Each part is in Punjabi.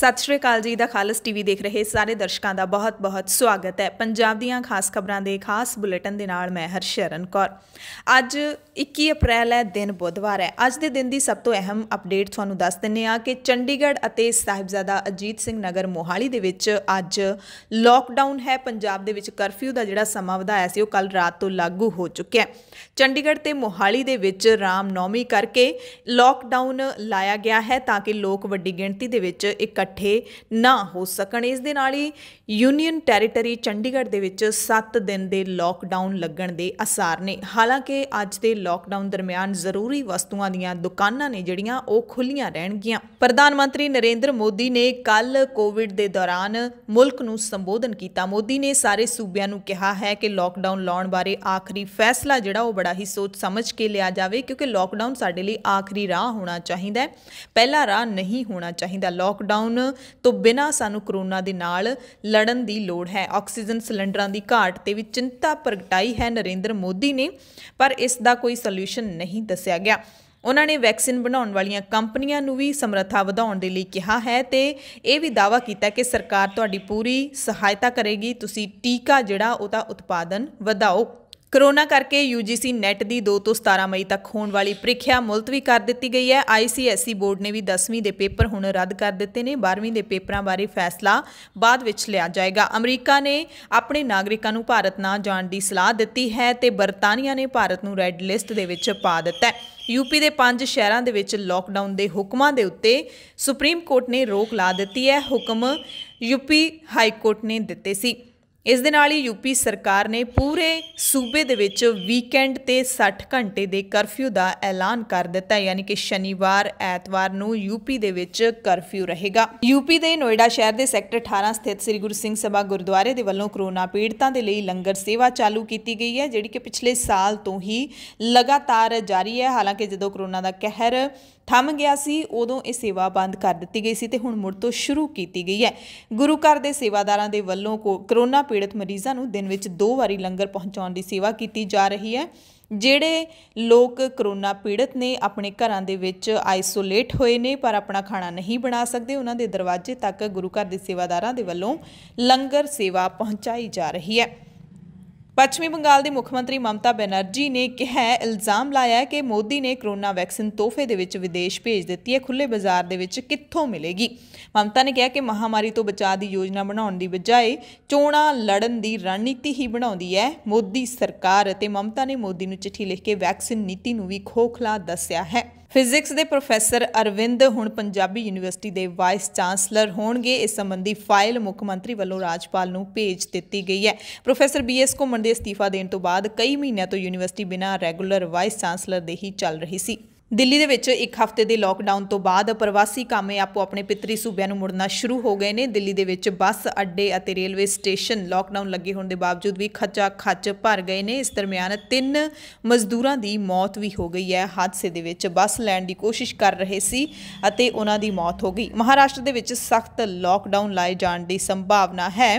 ਸਤਿ ਸ਼੍ਰੀ ਅਕਾਲ ਜੀ ਦਾ ਖਾਲਸ ਟੀਵੀ ਦੇਖ ਰਹੇ ਸਾਰੇ ਦਰਸ਼ਕਾਂ ਦਾ ਬਹੁਤ-ਬਹੁਤ ਸਵਾਗਤ ਹੈ ਪੰਜਾਬ ਦੀਆਂ ਖਾਸ ਖਬਰਾਂ ਦੇ ਖਾਸ ਬੁਲੇਟਿਨ ਦੇ ਨਾਲ ਮੈਂ ਹਰਸ਼ਰਨ ਕੌਰ ਅੱਜ 21 ਅਪ੍ਰੈਲ ਹੈ ਦਿਨ ਬੁੱਧਵਾਰ ਹੈ ਅੱਜ ਦੇ ਦਿਨ ਦੀ ਸਭ ਤੋਂ ਅਹਿਮ ਅਪਡੇਟ ਤੁਹਾਨੂੰ ਦੱਸ ਦਿੰਨੇ ਆ ਕਿ ਚੰਡੀਗੜ੍ਹ ਅਤੇ ਸਾਹਿਬਜ਼ਾਦਾ ਅਜੀਤ ਸਿੰਘ ਨਗਰ ਮੋਹਾਲੀ ਦੇ ਵਿੱਚ ਅੱਜ ਲੋਕਡਾਊਨ ਹੈ ਪੰਜਾਬ ਦੇ ਵਿੱਚ ਕਰਫਿਊ ਦਾ ਜਿਹੜਾ ਸਮਾਂ ਵਧਾਇਆ ਸੀ ਉਹ ਕੱਲ ਰਾਤ ਤੋਂ ਲਾਗੂ ਹੋ ਚੁੱਕਿਆ ਹੈ ਚੰਡੀਗੜ੍ਹ ਤੇ ਮੋਹਾਲੀ ਦੇ ਵਿੱਚ ਰਾਮ ਨੌਮੀ ਕਰਕੇ ਲੋਕਡਾਊਨ ਲਾਇਆ ਗਿਆ ਹੈ ਤਾਂ ਕਿ ਲੋਕ ਵੱਡੀ ਗਿਣਤੀ ਦੇ ਵਿੱਚ ਇਕੱਠੇ ਇਕੱਠੇ ਨਾ ਹੋ ਸਕਣ ਇਸ ਦੇ ਨਾਲ ਹੀ ਯੂਨੀਅਨ ਟੈਰੀਟਰੀ ਚੰਡੀਗੜ੍ਹ ਦੇ ਵਿੱਚ 7 ਦਿਨ ਦੇ ਲੋਕਡਾਊਨ ਲੱਗਣ ਦੇ ਅਸਾਰ ਨੇ ਹਾਲਾਂਕਿ ਅੱਜ ਦੇ ਲੋਕਡਾਊਨ ਦਰਮਿਆਨ ਜ਼ਰੂਰੀ ਵਸਤੂਆਂ ਦੀਆਂ ਦੁਕਾਨਾਂ ਨੇ ਜਿਹੜੀਆਂ ਉਹ ਖੁੱਲੀਆਂ ਰਹਿਣਗੀਆਂ ਪ੍ਰਧਾਨ ਮੰਤਰੀ ਨਰਿੰਦਰ ਮੋਦੀ ਨੇ ਕੱਲ ਕੋਵਿਡ ਦੇ ਦੌਰਾਨ ਮੁਲਕ ਨੂੰ ਸੰਬੋਧਨ ਕੀਤਾ ਮੋਦੀ ਨੇ ਸਾਰੇ ਸੂਬਿਆਂ ਨੂੰ ਕਿਹਾ ਹੈ ਕਿ ਲੋਕਡਾਊਨ ਲਾਉਣ ਬਾਰੇ ਆਖਰੀ ਫੈਸਲਾ ਜਿਹੜਾ ਉਹ ਬੜਾ ਹੀ ਸੋਚ ਸਮਝ ਕੇ ਲਿਆ ਜਾਵੇ ਕਿਉਂਕਿ ਲੋਕਡਾਊਨ ਸਾਡੇ ਲਈ ਆਖਰੀ ਰਾਹ ਹੋਣਾ ਚਾਹੀਦਾ ਹੈ ਪਹਿਲਾ ਰਾਹ ਨਹੀਂ ਹੋਣਾ ਚਾਹੀਦਾ ਲੋਕਡਾਊਨ ਤੋਂ ਬਿਨਾਂ ਸਾਨੂੰ ਕਰੋਨਾ ਦੇ ਨਾਲ ਲੜਨ ਦੀ ਲੋੜ ਹੈ ਆਕਸੀਜਨ ਸਿਲੰਡਰਾਂ ਦੀ ਘਾਟ ਤੇ ਵੀ ਚਿੰਤਾ ਪ੍ਰਗਟਾਈ ਹੈ ਨਰਿੰਦਰ ਮੋਦੀ ਨੇ ਪਰ ਇਸ ਦਾ ਕੋਈ ਸੋਲੂਸ਼ਨ ਨਹੀਂ ਦੱਸਿਆ ਗਿਆ ਉਹਨਾਂ ਨੇ ਵੈਕਸੀਨ ਬਣਾਉਣ ਵਾਲੀਆਂ ਕੰਪਨੀਆਂ ਨੂੰ ਵੀ ਸਮਰੱਥਾ ਵਧਾਉਣ ਦੇ ਲਈ ਕਿਹਾ ਹੈ ਤੇ ਇਹ ਵੀ ਦਾਵਾ ਕੀਤਾ ਕਿ ਸਰਕਾਰ ਤੁਹਾਡੀ ਪੂਰੀ ਸਹਾਇਤਾ ਕਰੇਗੀ ਤੁਸੀਂ ਟੀਕਾ ਜਿਹੜਾ ਉਹਦਾ ਉਤਪਾਦਨ ਵਧਾਓ ਕਰੋਨਾ ਕਰਕੇ UGC NET ਦੀ 2 ਤੋਂ 17 ਮਈ ਤੱਕ ਹੋਣ ਵਾਲੀ ਪ੍ਰੀਖਿਆ ਮੁਲਤਵੀ ਕਰ ਦਿੱਤੀ ਗਈ ਹੈ ICSE ਬੋਰਡ ਨੇ ਵੀ 10ਵੀਂ ਦੇ ਪੇਪਰ ਹੁਣ ਰੱਦ ਕਰ ਦਿੱਤੇ ਨੇ 12ਵੀਂ ਦੇ ਪੇਪਰਾਂ ਬਾਰੇ ਫੈਸਲਾ ਬਾਅਦ ਵਿੱਚ ਲਿਆ ਜਾਏਗਾ ਅਮਰੀਕਾ ਨੇ ਆਪਣੇ ਨਾਗਰਿਕਾਂ ਨੂੰ ਭਾਰਤ ਨਾ ਜਾਣ ਦੀ ਸਲਾਹ ਦਿੱਤੀ ਹੈ ਤੇ ਬਰਤਾਨੀਆ ਨੇ ਭਾਰਤ ਨੂੰ ਰੈੱਡ ਲਿਸਟ ਦੇ ਵਿੱਚ ਪਾ ਦਿੱਤਾ ਹੈ ਯੂਪੀ ਦੇ ਪੰਜ ਸ਼ਹਿਰਾਂ ਦੇ ਵਿੱਚ ਲੋਕਡਾਊਨ ਦੇ ਹੁਕਮਾਂ ਦੇ ਉੱਤੇ ਸੁਪਰੀਮ ਕੋਰਟ ਨੇ ਰੋਕ ਲਾ ਦਿੱਤੀ ਹੈ ਹੁਕਮ ਯੂਪੀ ਹਾਈ ਕੋਰਟ ਨੇ ਦਿੱਤੇ ਸੀ ਇਸ ਦੇ ਨਾਲ ਹੀ ਯੂਪੀ ਸਰਕਾਰ ਨੇ ਪੂਰੇ ਸੂਬੇ ਦੇ ਵਿੱਚ ਵੀਕਐਂਡ ਤੇ 60 ਘੰਟੇ ਦੇ ਕਰਫਿਊ ਦਾ ਐਲਾਨ ਕਰ ਦਿੱਤਾ ਹੈ ਯਾਨੀ ਕਿ ਸ਼ਨੀਵਾਰ ਐਤਵਾਰ ਨੂੰ ਯੂਪੀ ਦੇ ਵਿੱਚ ਕਰਫਿਊ ਰਹੇਗਾ ਯੂਪੀ ਦੇ ਨੋਇਡਾ ਸ਼ਹਿਰ ਦੇ ਸੈਕਟਰ 18 ਸਥਿਤ ਸ੍ਰੀ ਗੁਰੂ ਸਿੰਘ ਸਭਾ ਗੁਰਦੁਆਰੇ ਦੇ ਵੱਲੋਂ ਕਰੋਨਾ ਪੀੜਤਾਂ ਦੇ ਲਈ ਲੰਗਰ ਸੇਵਾ ਚਾਲੂ ਕੀਤੀ ਗਈ ਹੈ ਜਿਹੜੀ ਕਿ ਪਿਛਲੇ ਸਾਲ ਤੋਂ ਹੀ ਲਗਾਤਾਰ ਜਾਰੀ ਹੈ ਹਾਲਾਂਕਿ ਜਦੋਂ ਕਰੋਨਾ ਦਾ ਕਹਿਰ ਥੰਮ ਗਿਆ ਸੀ ਉਦੋਂ ਇਹ ਸੇਵਾ ਬੰਦ ਕਰ ਦਿੱਤੀ ਗਈ ਸੀ ਤੇ ਹੁਣ ਮੁੜ ਤੋਂ ਸ਼ੁਰੂ ਕੀਤੀ ਗਈ ਹੈ ਗੁਰੂ ਘਰ ਦੇ ਸੇਵਾਦਾਰਾਂ ਦੇ ਵੱਲੋਂ ਕੋਰੋਨਾ ਪੀੜਤ ਮਰੀਜ਼ਾਂ ਨੂੰ ਦਿਨ ਵਿੱਚ ਦੋ ਵਾਰੀ ਲੰਗਰ ਪਹੁੰਚਾਉਣ ਦੀ ਸੇਵਾ ਕੀਤੀ ਜਾ ਰਹੀ ਹੈ ਜਿਹੜੇ ਲੋਕ ਕਰੋਨਾ ਪੀੜਤ ਨੇ ਆਪਣੇ ਘਰਾਂ ਦੇ ਵਿੱਚ ਆਈਸੋਲੇਟ ਹੋਏ ਨੇ ਪਰ ਆਪਣਾ ਖਾਣਾ ਨਹੀਂ ਬਣਾ ਸਕਦੇ ਉਹਨਾਂ ਦੇ ਦਰਵਾਜ਼ੇ ਤੱਕ ਗੁਰੂ ਘਰ ਦੇ ਸੇਵਾਦਾਰਾਂ ਦੇ ਵੱਲੋਂ ਲੰਗਰ ਸੇਵਾ ਪਹੁੰਚਾਈ ਜਾ ਰਹੀ ਹੈ ਪੱਛਮੀ ਬੰਗਾਲ ਦੀ ਮੁੱਖ ਮੰਤਰੀ ਮਮਤਾ ਬੈਨਰਜੀ ਨੇ ਕਿਹਾ ਇਲਜ਼ਾਮ ਲਾਇਆ ਕਿ ਮੋਦੀ ਨੇ ਕਰੋਨਾ ਵੈਕਸੀਨ ਤੋਹਫੇ ਦੇ ਵਿੱਚ ਵਿਦੇਸ਼ ਭੇਜ ਦਿੱਤੀ ਹੈ ਖੁੱਲੇ ਬਾਜ਼ਾਰ ਦੇ ਵਿੱਚ ਕਿੱਥੋਂ ਮਿਲੇਗੀ ਮਮਤਾ ਨੇ ਕਿਹਾ ਕਿ ਮਹਾਮਾਰੀ ਤੋਂ ਬਚਾਅ ਦੀ ਯੋਜਨਾ ਬਣਾਉਣ ਦੀ ਬਜਾਏ ਚੋਣਾਂ ਲੜਨ ਦੀ ਰਣਨੀਤੀ ਹੀ ਬਣਾਉਂਦੀ ਹੈ ਮੋਦੀ ਸਰਕਾਰ ਅਤੇ ਮਮਤਾ ਨੇ ਮੋਦੀ ਨੂੰ ਚਿੱਠੀ ਲਿਖ ਕੇ ਵੈਕਸੀਨ ਨੀਤੀ ਨੂੰ ਵੀ ਖੋਖਲਾ ਦੱਸਿਆ ਹੈ ਫਿਜ਼ਿਕਸ ਦੇ ਪ੍ਰੋਫੈਸਰ ਅਰਵਿੰਦ ਹੁਣ ਪੰਜਾਬੀ ਯੂਨੀਵਰਸਿਟੀ ਦੇ ਵਾਈਸ ਚਾਂਸਲਰ ਹੋਣਗੇ ਇਸ ਸੰਬੰਧੀ ਫਾਈਲ ਮੁੱਖ ਮੰਤਰੀ ਵੱਲੋਂ ਰਾਜਪਾਲ ਨੂੰ ਭੇਜ ਦਿੱਤੀ ਗਈ ਹੈ ਪ੍ਰੋਫੈਸਰ ਬੀਐਸ ਘੁੰਮਣ ਦੇ ਅਸਤੀਫਾ ਦੇਣ ਤੋਂ ਬਾਅਦ ਕਈ ਮਹੀਨਿਆਂ ਤੋਂ ਯੂਨੀਵਰਸਿਟੀ ਬਿਨਾਂ ਰੈਗੂਲਰ ਵਾਈਸ ਚਾਂਸਲਰ ਦੇ ਹੀ ਚੱਲ ਰਹੀ ਸੀ ਦਿੱਲੀ ਦੇ ਵਿੱਚ ਇੱਕ ਹਫ਼ਤੇ ਦੇ ਲੋਕਡਾਊਨ ਤੋਂ ਬਾਅਦ ਪ੍ਰਵਾਸੀ ਕਾਮੇ ਆਪੋ ਆਪਣੇ ਪਿਤਰੀ ਸੂਬਿਆਂ ਨੂੰ ਮੁੜਨਾ ਸ਼ੁਰੂ ਹੋ ਗਏ ਨੇ ਦਿੱਲੀ ਦੇ ਵਿੱਚ ਬੱਸ ਅੱਡੇ ਅਤੇ ਰੇਲਵੇ ਸਟੇਸ਼ਨ ਲੋਕਡਾਊਨ ਲੱਗੇ ਹੋਣ ਦੇ ਬਾਵਜੂਦ ਵੀ ਖੱਚਾ ਖੱਚ ਭਰ ਗਏ ਨੇ ਇਸ ਦਰਮਿਆਨ ਤਿੰਨ ਮਜ਼ਦੂਰਾਂ ਦੀ ਮੌਤ ਵੀ ਹੋ ਗਈ ਹੈ ਹਾਦਸੇ ਦੇ ਵਿੱਚ ਬੱਸ ਲੈਣ ਦੀ ਕੋਸ਼ਿਸ਼ ਕਰ ਰਹੇ ਸੀ ਅਤੇ ਉਹਨਾਂ ਦੀ ਮੌਤ ਹੋ ਗਈ ਮਹਾਰਾਸ਼ਟਰ ਦੇ ਵਿੱਚ ਸਖਤ ਲੋਕਡਾਊਨ ਲਾਏ ਜਾਣ ਦੀ ਸੰਭਾਵਨਾ ਹੈ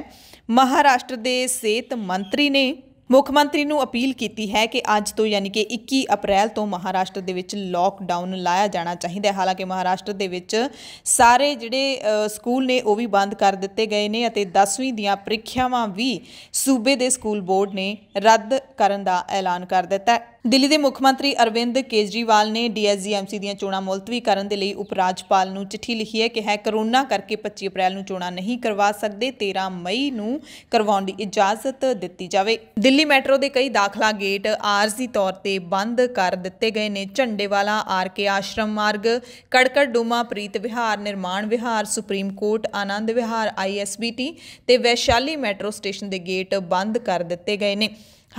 ਮਹਾਰਾਸ਼ਟਰ ਦੇ ਸਿਹਤ ਮੰਤਰੀ ਨੇ ਮੁੱਖ ਮੰਤਰੀ ਨੂੰ ਅਪੀਲ ਕੀਤੀ ਹੈ ਕਿ ਅੱਜ ਤੋਂ ਯਾਨੀ ਕਿ 21 ਅਪ੍ਰੈਲ ਤੋਂ ਮਹਾਰਾਸ਼ਟਰ ਦੇ ਵਿੱਚ ਲੋਕਡਾਊਨ ਲਾਇਆ ਜਾਣਾ ਚਾਹੀਦਾ ਹੈ ਹਾਲਾਂਕਿ ਮਹਾਰਾਸ਼ਟਰ ਦੇ ਵਿੱਚ ਸਾਰੇ ਜਿਹੜੇ ਸਕੂਲ ਨੇ ਉਹ ਵੀ ਬੰਦ ਕਰ ਦਿੱਤੇ ਗਏ ਨੇ ਅਤੇ 10ਵੀਂ ਦੀਆਂ ਪ੍ਰੀਖਿਆਵਾਂ ਵੀ ਸੂਬੇ ਦੇ ਸਕੂਲ ਬੋਰਡ ਨੇ ਰੱਦ ਕਰਨ ਦਾ ਐਲਾਨ ਕਰ ਦਿੱਤਾ ਹੈ ਦਿੱਲੀ ਦੇ ਮੁੱਖ ਮੰਤਰੀ ਅਰਵਿੰਦ ਕੇਜਰੀਵਾਲ ਨੇ ਡੀਐਸਜੀਐਮਸੀ ਦੀਆਂ ਚੋਣਾਂ ਮੁਲਤਵੀ ਕਰਨ ਦੇ ਲਈ ਉਪ ਰਾਜਪਾਲ ਨੂੰ ਚਿੱਠੀ ਲਿਖੀ ਹੈ ਕਿ ਹੈ ਕਰੋਨਾ ਕਰਕੇ 25 ਅਪ੍ਰੈਲ ਨੂੰ ਚੋਣਾਂ ਨਹੀਂ ਕਰਵਾ ਸਕਦੇ 13 ਮਈ ਨੂੰ ਕਰਵਾਉਣ ਦੀ ਇਜਾਜ਼ਤ ਦਿੱਤੀ ਜਾਵੇ ਦਿੱਲੀ ਦਿੱਲੀ ਮੈਟਰੋ ਦੇ ਕਈ ਦਾਖਲਾ ਗੇਟ ਆਰਜ਼ੀ ਤੌਰ ਤੇ ਬੰਦ ਕਰ ਦਿੱਤੇ ਗਏ ਨੇ ਝੰਡੇਵਾਲਾ ਆਰਕੇ ਆਸ਼ਰਮ ਮਾਰਗ ਕੜਕੜ ਡੂਮਾ ਪ੍ਰੀਤ ਵਿਹਾਰ ਨਿਰਮਾਣ ਵਿਹਾਰ ਸੁਪਰੀਮ ਕੋਰਟ ਆਨੰਦ ਵਿਹਾਰ ਆਈਐਸਬੀਟੀ ਤੇ ਵੈਸ਼ਾਲੀ ਮੈਟਰੋ ਸਟੇਸ਼ਨ ਦੇ ਗੇਟ ਬੰਦ ਕਰ ਦਿੱਤੇ ਗਏ ਨੇ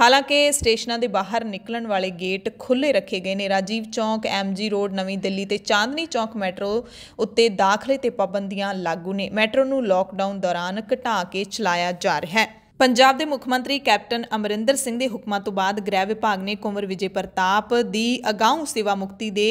ਹਾਲਾਂਕਿ ਸਟੇਸ਼ਨਾਂ ਦੇ ਬਾਹਰ ਨਿਕਲਣ ਵਾਲੇ ਗੇਟ ਖੁੱਲੇ ਰੱਖੇ ਗਏ ਨੇ ਰਾਜੀਵ ਚੌਂਕ ਐਮਜੀ ਰੋਡ ਨਵੀਂ ਦਿੱਲੀ ਤੇ ਚਾਂਦਨੀ ਚੌਂਕ ਮੈਟਰੋ ਉੱਤੇ ਦਾਖਲੇ ਤੇ ਪਾਬੰਦੀਆਂ ਲਾਗੂ ਨੇ ਮੈਟਰੋ ਨੂੰ ਲੋਕਡਾਊਨ ਦੌਰਾਨ ਘਟਾ ਕੇ ਚਲਾਇਆ ਜਾ ਰਿਹਾ ਹੈ ਪੰਜਾਬ ਦੇ ਮੁੱਖ ਮੰਤਰੀ ਕੈਪਟਨ ਅਮਰਿੰਦਰ ਸਿੰਘ ਦੇ ਹੁਕਮਾਂ ਤੋਂ ਬਾਅਦ ਗ੍ਰਹਿ ਵਿਭਾਗ ਨੇ ਕੁੰਵਰ ਵਿਜੇ ਪ੍ਰਤਾਪ ਦੀ ਅਗਾਊਂ ਸੇਵਾ ਮੁਕਤੀ ਦੇ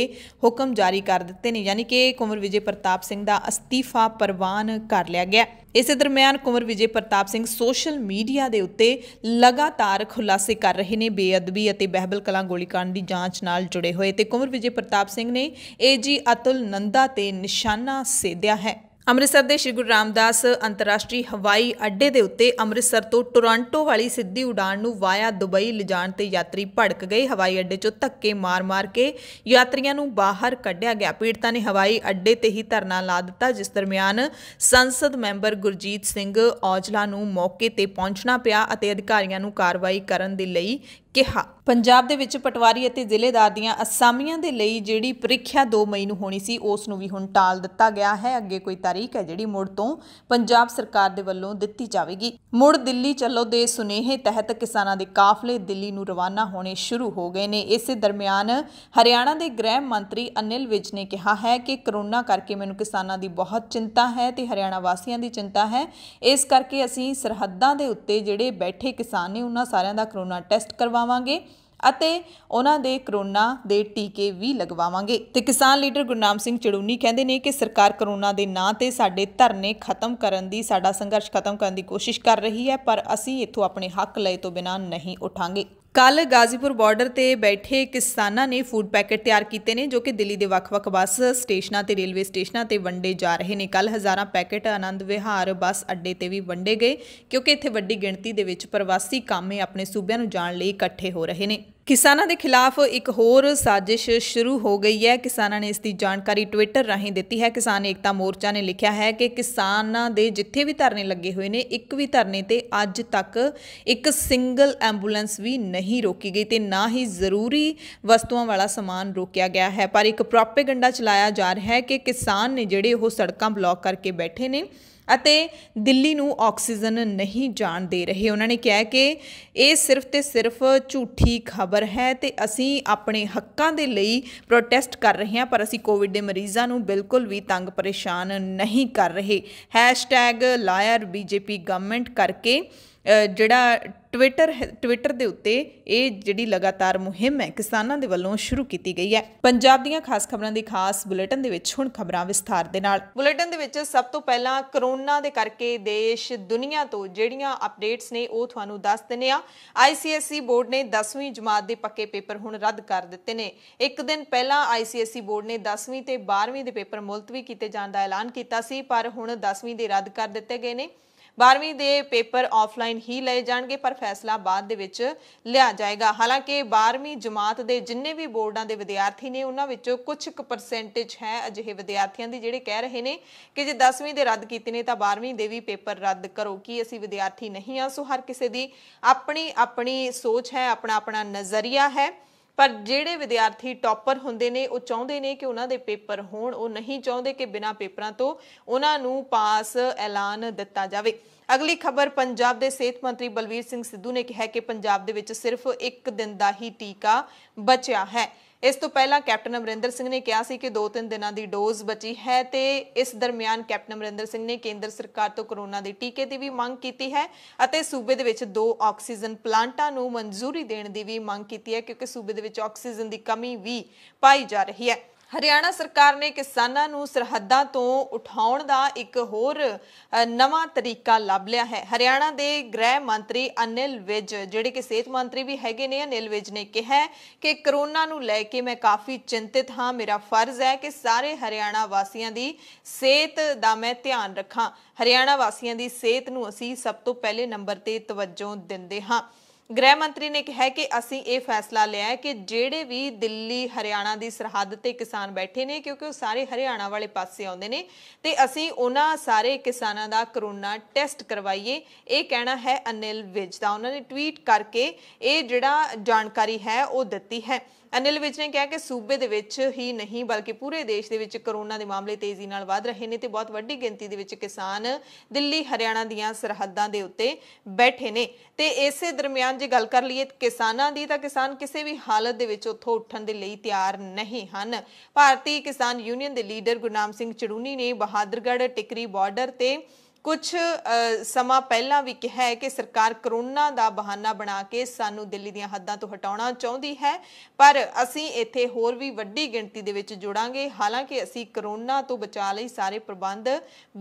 ਹੁਕਮ ਜਾਰੀ ਕਰ ਦਿੱਤੇ ਨੇ ਯਾਨੀ ਕਿ ਕੁੰਵਰ ਵਿਜੇ ਪ੍ਰਤਾਪ ਸਿੰਘ ਦਾ ਅਸਤੀਫਾ ਪ੍ਰਵਾਨ ਕਰ ਲਿਆ ਗਿਆ ਇਸੇ ਦਰਮਿਆਨ ਕੁੰਵਰ ਵਿਜੇ ਪ੍ਰਤਾਪ ਸਿੰਘ ਸੋਸ਼ਲ ਮੀਡੀਆ ਦੇ ਉੱਤੇ ਲਗਾਤਾਰ ਖੁਲਾਸੇ ਕਰ ਰਹੇ ਨੇ ਬੇਅਦਬੀ ਅਤੇ ਬਹਿਬਲ ਕਲਾਂ ਗੋਲੀਕਾਂਡ ਦੀ ਜਾਂਚ ਨਾਲ ਜੁੜੇ ਹੋਏ ਤੇ ਕੁੰਵਰ ਵਿਜੇ ਪ੍ਰਤਾਪ ਸਿੰਘ ਨੇ ਏਜੀ ਅਤੁਲ ਨੰਦਾ ਤੇ ਨਿਸ਼ਾਨਾ ਸੇਧਿਆ ਹੈ ਅੰਮ੍ਰਿਤਸਰ ਦੇ ਸ਼੍ਰੀ ਗੁਰੂ ਰਾਮਦਾਸ ਅੰਤਰਰਾਸ਼ਟਰੀ ਹਵਾਈ ਅੱਡੇ ਦੇ ਉੱਤੇ ਅੰਮ੍ਰਿਤਸਰ ਤੋਂ ਟੋਰਾਂਟੋ ਵਾਲੀ ਸਿੱਧੀ ਉਡਾਣ ਨੂੰ ਵਾਇਆ ਦੁਬਈ ਲਿਜਾਣ ਤੇ ਯਾਤਰੀ ਭੜਕ ਗਏ ਹਵਾਈ ਅੱਡੇ 'ਚੋਂ ਧੱਕੇ ਮਾਰ-ਮਾਰ ਕੇ ਯਾਤਰੀਆਂ ਨੂੰ ਬਾਹਰ ਕੱਢਿਆ ਗਿਆ ਪੀੜਤਾਂ ਨੇ ਹਵਾਈ ਅੱਡੇ ਤੇ ਹੀ ਧਰਨਾ ਲਾ ਦਿੱਤਾ ਜਿਸ ਦਰਮਿਆਨ ਸੰਸਦ ਮੈਂਬਰ ਗੁਰਜੀਤ ਸਿੰਘ ਔਜਲਾ ਨੂੰ ਮੌਕੇ ਤੇ ਪਹੁੰਚਣਾ ਪਿਆ ਅਤੇ ਅਧਿਕਾਰੀਆਂ ਨੂੰ ਕਾਰਵਾਈ ਕਰਨ ਦੇ ਲਈ ਕਿਹਾ ਪੰਜਾਬ ਦੇ ਵਿੱਚ ਪਟਵਾਰੀ ਅਤੇ ਜ਼ਿਲ੍ਹੇਦਾਰ ਦੀਆਂ ਅਸਾਮੀਆਂ ਦੇ ਲਈ ਜਿਹੜੀ ਪ੍ਰੀਖਿਆ 2 ਮਈ ਨੂੰ ਹੋਣੀ ਸੀ ਉਸ ਨੂੰ ਵੀ ਹੁਣ ਟਾਲ ਦਿੱਤਾ ਗਿਆ ਹੈ ਅੱਗੇ ਕੋਈ ਤਾਰੀਖ ਹੈ ਜਿਹੜੀ ਮੁੜ ਤੋਂ ਪੰਜਾਬ ਸਰਕਾਰ ਦੇ ਵੱਲੋਂ ਦਿੱਤੀ ਜਾਵੇਗੀ ਮੁੜ ਦਿੱਲੀ ਚੱਲੋ ਦੇ ਸੁਨੇਹੇ ਤਹਿਤ ਕਿਸਾਨਾਂ ਦੇ ਕਾਫਲੇ ਦਿੱਲੀ ਨੂੰ ਰਵਾਨਾ ਹੋਣੇ ਸ਼ੁਰੂ ਹੋ ਗਏ ਨੇ ਇਸੇ ਦਰਮਿਆਨ ਹਰਿਆਣਾ ਦੇ ਗ੍ਰਹਿ ਮੰਤਰੀ ਅਨਿਲ ਵਿਜ ਨੇ ਕਿਹਾ ਹੈ ਕਿ ਕਰੋਨਾ ਕਰਕੇ ਮੈਨੂੰ ਕਿਸਾਨਾਂ ਦੀ ਬਹੁਤ ਚਿੰਤਾ ਹੈ ਤੇ ਹਰਿਆਣਾ ਵਾਸੀਆਂ ਦੀ ਚਿੰਤਾ ਹੈ ਇਸ ਕਰਕੇ ਅਸੀਂ ਸਰਹੱਦਾਂ ਦੇ ਉੱਤੇ ਜਿਹੜੇ ਬੈਠੇ ਕਿਸਾਨ ਨੇ ਉਹਨਾਂ ਸਾਰਿਆਂ ਦਾ ਕਰੋਨਾ ਟੈਸਟ ਕਰਵਾ ਲਗਵਾਵਾਂਗੇ ਅਤੇ ਉਹਨਾਂ ਦੇ ਕਰੋਨਾ ਦੇ ਟੀਕੇ ਵੀ ਲਗਵਾਵਾਂਗੇ ਤੇ ਕਿਸਾਨ ਲੀਡਰ ਗੁਰਨਾਮ ਸਿੰਘ ਚੜੂਨੀ ਕਹਿੰਦੇ ਨੇ ਕਿ ਸਰਕਾਰ ਕਰੋਨਾ ਦੇ ਨਾਂ ਤੇ ਸਾਡੇ ਧਰਨੇ ਖਤਮ ਕਰਨ ਦੀ ਸਾਡਾ ਸੰਘਰਸ਼ ਖਤਮ ਕਰਨ ਦੀ ਕੋਸ਼ਿਸ਼ ਕਰ ਰਹੀ ਹੈ ਪਰ ਅਸੀਂ ਇੱਥੋਂ ਆਪਣੇ ਹੱਕ ਲਏ ਤੋਂ ਬਿਨਾਂ ਨਹੀਂ ਉਠਾਂਗੇ ਕੱਲ ਗਾਜ਼ੀਪੁਰ ਬਾਰਡਰ ਤੇ ਬੈਠੇ ਕਿਸਾਨਾਂ ਨੇ ਫੂਡ ਪੈਕੇਟ ਤਿਆਰ ਕੀਤੇ ਨੇ ਜੋ ਕਿ ਦਿੱਲੀ ਦੇ ਵੱਖ-ਵੱਖ ਬੱਸ ਸਟੇਸ਼ਨਾਂ ਤੇ ਰੇਲਵੇ ਸਟੇਸ਼ਨਾਂ ਤੇ ਵੰਡੇ ਜਾ ਰਹੇ ਨੇ ਕੱਲ ਹਜ਼ਾਰਾਂ ਪੈਕੇਟ ਆਨੰਦ ਵਿਹਾਰ ਬੱਸ ਅੱਡੇ ਤੇ ਵੀ ਵੰਡੇ ਗਏ ਕਿਉਂਕਿ ਇੱਥੇ ਵੱਡੀ ਗਿਣਤੀ ਦੇ ਵਿੱਚ ਪ੍ਰਵਾਸੀ ਕਾਮੇ ਆਪਣੇ ਸੂਬਿਆਂ ਨੂੰ ਜਾਣ ਲਈ ਇਕੱਠੇ ਹੋ ਰਹੇ ਨੇ ਕਿਸਾਨਾਂ ਦੇ ਖਿਲਾਫ ਇੱਕ ਹੋਰ ਸਾਜ਼ਿਸ਼ ਸ਼ੁਰੂ ਹੋ ਗਈ ਹੈ ਕਿਸਾਨਾਂ ਨੇ ਇਸ ਦੀ ਜਾਣਕਾਰੀ ਟਵਿੱਟਰ ਰਾਹੀਂ ਦਿੱਤੀ ਹੈ ਕਿਸਾਨ ਏਕਤਾ ਮੋਰਚਾ ਨੇ ਲਿਖਿਆ ਹੈ ਕਿ ਕਿਸਾਨਾਂ ਦੇ ਜਿੱਥੇ ਵੀ ਧਰਨੇ ਲੱਗੇ ਹੋਏ ਨੇ ਇੱਕ ਵੀ ਧਰਨੇ ਤੇ ਅੱਜ ਤੱਕ ਇੱਕ ਸਿੰਗਲ ਐਂਬੂਲੈਂਸ ਵੀ ਨਹੀਂ ਰੋਕੀ ਗਈ ਤੇ ਨਾ ਹੀ ਜ਼ਰੂਰੀ ਵਸਤੂਆਂ ਵਾਲਾ ਸਮਾਨ ਰੋਕਿਆ ਗਿਆ ਹੈ ਪਰ ਇੱਕ ਪ੍ਰੋਪੇਗੈਂਡਾ ਚਲਾਇਆ ਜਾ ਰਿਹਾ ਹੈ ਕਿ ਕਿਸਾਨ ਨੇ ਜਿਹੜੇ ਉਹ ਸੜਕਾਂ ਬਲੌਕ ਕਰਕੇ ਬੈਠੇ ਨੇ ਅਤੇ ਦਿੱਲੀ ਨੂੰ ਆਕਸੀਜਨ ਨਹੀਂ ਜਾਣ ਦੇ ਰਹੇ ਉਹਨਾਂ ਨੇ ਕਿਹਾ ਕਿ ਇਹ ਸਿਰਫ ਤੇ ਸਿਰਫ ਝੂਠੀ ਖਬਰ ਹੈ ਤੇ ਅਸੀਂ ਆਪਣੇ ਹੱਕਾਂ ਦੇ ਲਈ ਪ੍ਰੋਟੈਸਟ ਕਰ ਰਹੇ ਹਾਂ ਪਰ ਅਸੀਂ ਕੋਵਿਡ ਦੇ ਮਰੀਜ਼ਾਂ ਨੂੰ ਬਿਲਕੁਲ ਵੀ ਤੰਗ ਪਰੇਸ਼ਾਨ ਨਹੀਂ ਕਰ ਰਹੇ ਲਾਇਰ ਬੀਜੇਪੀ ਗਵਰਨਮੈਂਟ ਕਰਕੇ ਜਿਹੜਾ ਟਵਿੱਟਰ ਟਵਿੱਟਰ ਦੇ ਉੱਤੇ ਇਹ ਜਿਹੜੀ ਲਗਾਤਾਰ ਮੁਹਿੰਮ ਹੈ ਕਿਸਾਨਾਂ ਦੇ ਵੱਲੋਂ ਸ਼ੁਰੂ ਕੀਤੀ ਗਈ ਹੈ ਪੰਜਾਬ ਦੀਆਂ ਖਾਸ ਖਬਰਾਂ ਦੀ ਖਾਸ ਬੁਲੇਟਿਨ ਦੇ ਵਿੱਚ ਹੁਣ ਖਬਰਾਂ ਵਿਸਥਾਰ ਦੇ ਨਾਲ ਬੁਲੇਟਿਨ ਦੇ ਵਿੱਚ ਸਭ ਤੋਂ ਪਹਿਲਾਂ ਕਰੋਨਾ ਦੇ ਕਰਕੇ ਦੇਸ਼ ਦੁਨੀਆ ਤੋਂ ਜਿਹੜੀਆਂ ਅਪਡੇਟਸ ਨੇ ਉਹ ਤੁਹਾਨੂੰ ਦੱਸ ਦਿੰਨੇ ਆ ਆਈਸੀਐਸਈ ਬੋਰਡ ਨੇ 10ਵੀਂ ਜਮਾਤ ਦੇ ਪੱਕੇ ਪੇਪਰ ਹੁਣ ਰੱਦ ਕਰ ਦਿੱਤੇ ਨੇ ਇੱਕ ਦਿਨ ਪਹਿਲਾਂ ਆਈਸੀਐਸਈ ਬੋਰਡ ਨੇ 10ਵੀਂ ਤੇ 12ਵੀਂ ਦੇ ਪੇਪਰ ਮੁਲਤਵੀ ਕੀਤੇ ਜਾਣ ਦਾ ਐਲਾਨ ਕੀਤਾ ਸੀ ਪਰ ਹੁਣ 10ਵੀਂ ਦੇ ਰੱਦ ਕਰ ਦਿੱਤੇ ਗਏ ਨੇ 12ਵੀਂ ਦੇ ਪੇਪਰ ਆਫਲਾਈਨ ਹੀ ਲਏ ਜਾਣਗੇ ਪਰ ਫੈਸਲਾ ਬਾਅਦ ਦੇ ਵਿੱਚ ਲਿਆ ਜਾਏਗਾ ਹਾਲਾਂਕਿ 12ਵੀਂ ਜਮਾਤ ਦੇ ਜਿੰਨੇ ਵੀ ਬੋਰਡਾਂ ਦੇ ਵਿਦਿਆਰਥੀ ਨੇ ਉਹਨਾਂ ਵਿੱਚੋਂ ਕੁਝ ਕੁ ਪਰਸੈਂਟੇਜ ਹੈ ਅਜਿਹੇ ਵਿਦਿਆਰਥੀਆਂ ਦੀ ਜਿਹੜੇ ਕਹਿ ਰਹੇ ਨੇ ਕਿ ਜੇ 10ਵੀਂ ਦੇ ਰੱਦ ਕੀਤੇ ਨੇ ਤਾਂ 12ਵੀਂ ਦੇ ਵੀ ਪੇਪਰ ਰੱਦ ਕਰੋ ਕੀ ਅਸੀਂ ਵਿਦਿਆਰਥੀ ਨਹੀਂ ਆ ਸੋ ਹਰ ਕਿਸੇ ਦੀ ਆਪਣੀ ਆਪਣੀ ਸੋਚ ਹੈ ਆਪਣਾ ਆਪਣਾ ਨਜ਼ਰੀਆ ਹੈ ਪਰ ਜਿਹੜੇ ਵਿਦਿਆਰਥੀ ਟੌਪਰ ਹੁੰਦੇ ਨੇ ਉਹ ਚਾਹੁੰਦੇ ਨੇ ਕਿ ਉਹਨਾਂ ਦੇ ਪੇਪਰ ਹੋਣ ਉਹ ਨਹੀਂ ਚਾਹੁੰਦੇ ਕਿ ਬਿਨਾਂ ਪੇਪਰਾਂ ਤੋਂ ਉਹਨਾਂ ਨੂੰ ਪਾਸ ਐਲਾਨ ਦਿੱਤਾ ਜਾਵੇ ਅਗਲੀ ਖਬਰ ਪੰਜਾਬ ਦੇ ਸਿਹਤ ਮੰਤਰੀ ਬਲਵੀਰ ਸਿੰਘ ਸਿੱਧੂ ਨੇ ਕਿਹਾ ਕਿ ਪੰਜਾਬ ਦੇ ਵਿੱਚ ਸਿਰਫ ਇੱਕ ਦਿਨ ਦਾ ਹੀ ਟੀਕਾ ਬਚਿਆ ਹੈ ਇਸ ਤੋਂ ਪਹਿਲਾਂ ਕੈਪਟਨ ਅਮਰਿੰਦਰ ਸਿੰਘ ਨੇ ਕਿਹਾ ਸੀ ਕਿ 2-3 ਦਿਨਾਂ ਦੀ ਡੋਜ਼ ਬਚੀ ਹੈ ਤੇ ਇਸ ਦਰਮਿਆਨ ਕੈਪਟਨ ਅਮਰਿੰਦਰ ਸਿੰਘ ਨੇ ਕੇਂਦਰ ਸਰਕਾਰ ਤੋਂ ਕੋਰੋਨਾ ਦੇ ਟੀਕੇ ਦੀ ਵੀ ਮੰਗ ਕੀਤੀ ਹੈ ਅਤੇ ਸੂਬੇ ਦੇ ਵਿੱਚ ਦੋ ਆਕਸੀਜਨ ਪਲਾਂਟਾਂ ਨੂੰ ਮਨਜ਼ੂਰੀ ਦੇਣ ਦੀ ਵੀ ਮੰਗ ਕੀਤੀ ਹੈ ਕਿਉਂਕਿ ਸੂਬੇ ਦੇ ਵਿੱਚ ਆਕਸੀਜਨ ਦੀ ਕਮੀ ਵੀ ਪਾਈ ਜਾ ਰਹੀ ਹੈ ਹਰਿਆਣਾ ਸਰਕਾਰ ਨੇ ਕਿਸਾਨਾਂ ਨੂੰ ਸਰਹੱਦਾਂ ਤੋਂ ਉਠਾਉਣ ਦਾ ਇੱਕ ਹੋਰ ਨਵਾਂ ਤਰੀਕਾ ਲੱਭ ਲਿਆ ਹੈ ਹਰਿਆਣਾ ਦੇ ਗ੍ਰਹਿ ਮੰਤਰੀ ਅਨਿਲ ਵਿਜ ਜਿਹੜੇ ਕਿ ਸਿਹਤ ਮੰਤਰੀ ਵੀ ਹੈਗੇ ਨੇ ਅਨਿਲ ਵਿਜ ਨੇ ਕਿਹਾ ਕਿ ਕਰੋਨਾ ਨੂੰ ਲੈ ਕੇ ਮੈਂ ਕਾਫੀ ਚਿੰਤਿਤ ਹਾਂ ਮੇਰਾ ਫਰਜ਼ ਹੈ ਕਿ ਸਾਰੇ ਹਰਿਆਣਾ ਵਾਸੀਆਂ ਦੀ ਸਿਹਤ ਦਾ ਮੈਂ ਧਿਆਨ ਰੱਖਾਂ ਹਰਿਆਣਾ ਵਾਸੀਆਂ ਦੀ ਸਿਹਤ ਨੂੰ ਅਸੀਂ ਸਭ ਤੋਂ ਪਹਿਲੇ ਨੰਬਰ ਤੇ ਤਵੱਜੋ ਦਿੰਦੇ ਹਾਂ ਗ੍ਰਹਿ ਮੰਤਰੀ ਨੇ ਕਿਹਾ ਕਿ ਅਸੀਂ ਇਹ ਫੈਸਲਾ ਲਿਆ ਹੈ ਕਿ ਜਿਹੜੇ ਵੀ ਦਿੱਲੀ ਹਰਿਆਣਾ ਦੀ ਸਰਹੱਦ ਤੇ ਕਿਸਾਨ ਬੈਠੇ ਨੇ ਕਿਉਂਕਿ ਉਹ ਸਾਰੇ ਹਰਿਆਣਾ ਵਾਲੇ ਪਾਸੇ ਆਉਂਦੇ ਨੇ ਤੇ ਅਸੀਂ ਉਹਨਾਂ ਸਾਰੇ ਕਿਸਾਨਾਂ ਦਾ ਕਰੋਨਾ ਟੈਸਟ ਕਰਵਾਈਏ ਇਹ ਕਹਿਣਾ ਹੈ ਅਨਿਲ ਵਿਜ ਦਾ ਉਹਨਾਂ ਨੇ ਟਵੀਟ ਕਰਕੇ ਇਹ ਜਿਹੜਾ ਜਾਣਕਾਰੀ ਹੈ ਉਹ ਦਿੱਤੀ ਹੈ ਅਨਿਲ ਵਿਜ ਨੇ ਕਿਹਾ ਕਿ ਸੂਬੇ ਦੇ ਵਿੱਚ ਹੀ ਨਹੀਂ ਬਲਕਿ ਪੂਰੇ ਦੇਸ਼ ਦੇ ਵਿੱਚ ਕਰੋਨਾ ਦੇ ਮਾਮਲੇ ਤੇਜ਼ੀ ਨਾਲ ਵਧ ਰਹੇ ਨੇ ਤੇ ਬਹੁਤ ਵੱਡੀ ਗਿਣਤੀ ਦੇ ਵਿੱਚ ਕਿਸਾਨ ਦਿੱਲੀ ਹਰਿਆਣਾ ਦੀਆਂ ਸਰਹੱਦਾਂ ਦੇ ਉੱਤੇ ਬੈਠੇ ਨੇ ਤੇ ਇਸੇ ਦਰਮਿਆਨ ਜੇ ਗੱਲ ਕਰ ਲਈਏ ਕਿਸਾਨਾਂ ਦੀ ਤਾਂ ਕਿਸਾਨ ਕਿਸੇ ਵੀ ਹਾਲਤ ਦੇ ਵਿੱਚ ਉੱਥੋਂ ਉੱਠਣ ਦੇ ਲਈ ਤਿਆਰ ਨਹੀਂ ਹਨ ਭਾਰਤੀ ਕਿਸਾਨ ਯੂਨੀਅਨ ਦੇ ਲੀਡਰ ਗੁਰਨਾਮ ਸਿੰਘ ਚੜੂਨੀ ਨੇ ਬਹਾਦਰਗੜ੍ਹ ਟਿਕਰੀ ਬਾਰਡਰ ਤੇ ਕੁਝ ਸਮਾਂ ਪਹਿਲਾਂ ਵੀ ਕਿਹਾ ਹੈ ਕਿ ਸਰਕਾਰ ਕਰੋਨਾ ਦਾ ਬਹਾਨਾ ਬਣਾ ਕੇ ਸਾਨੂੰ ਦਿੱਲੀ ਦੀਆਂ ਹੱਦਾਂ ਤੋਂ ਹਟਾਉਣਾ ਚਾਹੁੰਦੀ ਹੈ ਪਰ ਅਸੀਂ ਇੱਥੇ ਹੋਰ ਵੀ ਵੱਡੀ ਗਿਣਤੀ ਦੇ ਵਿੱਚ ਜੁੜਾਂਗੇ ਹਾਲਾਂਕਿ ਅਸੀਂ ਕਰੋਨਾ ਤੋਂ ਬਚਾਅ ਲਈ ਸਾਰੇ ਪ੍ਰਬੰਧ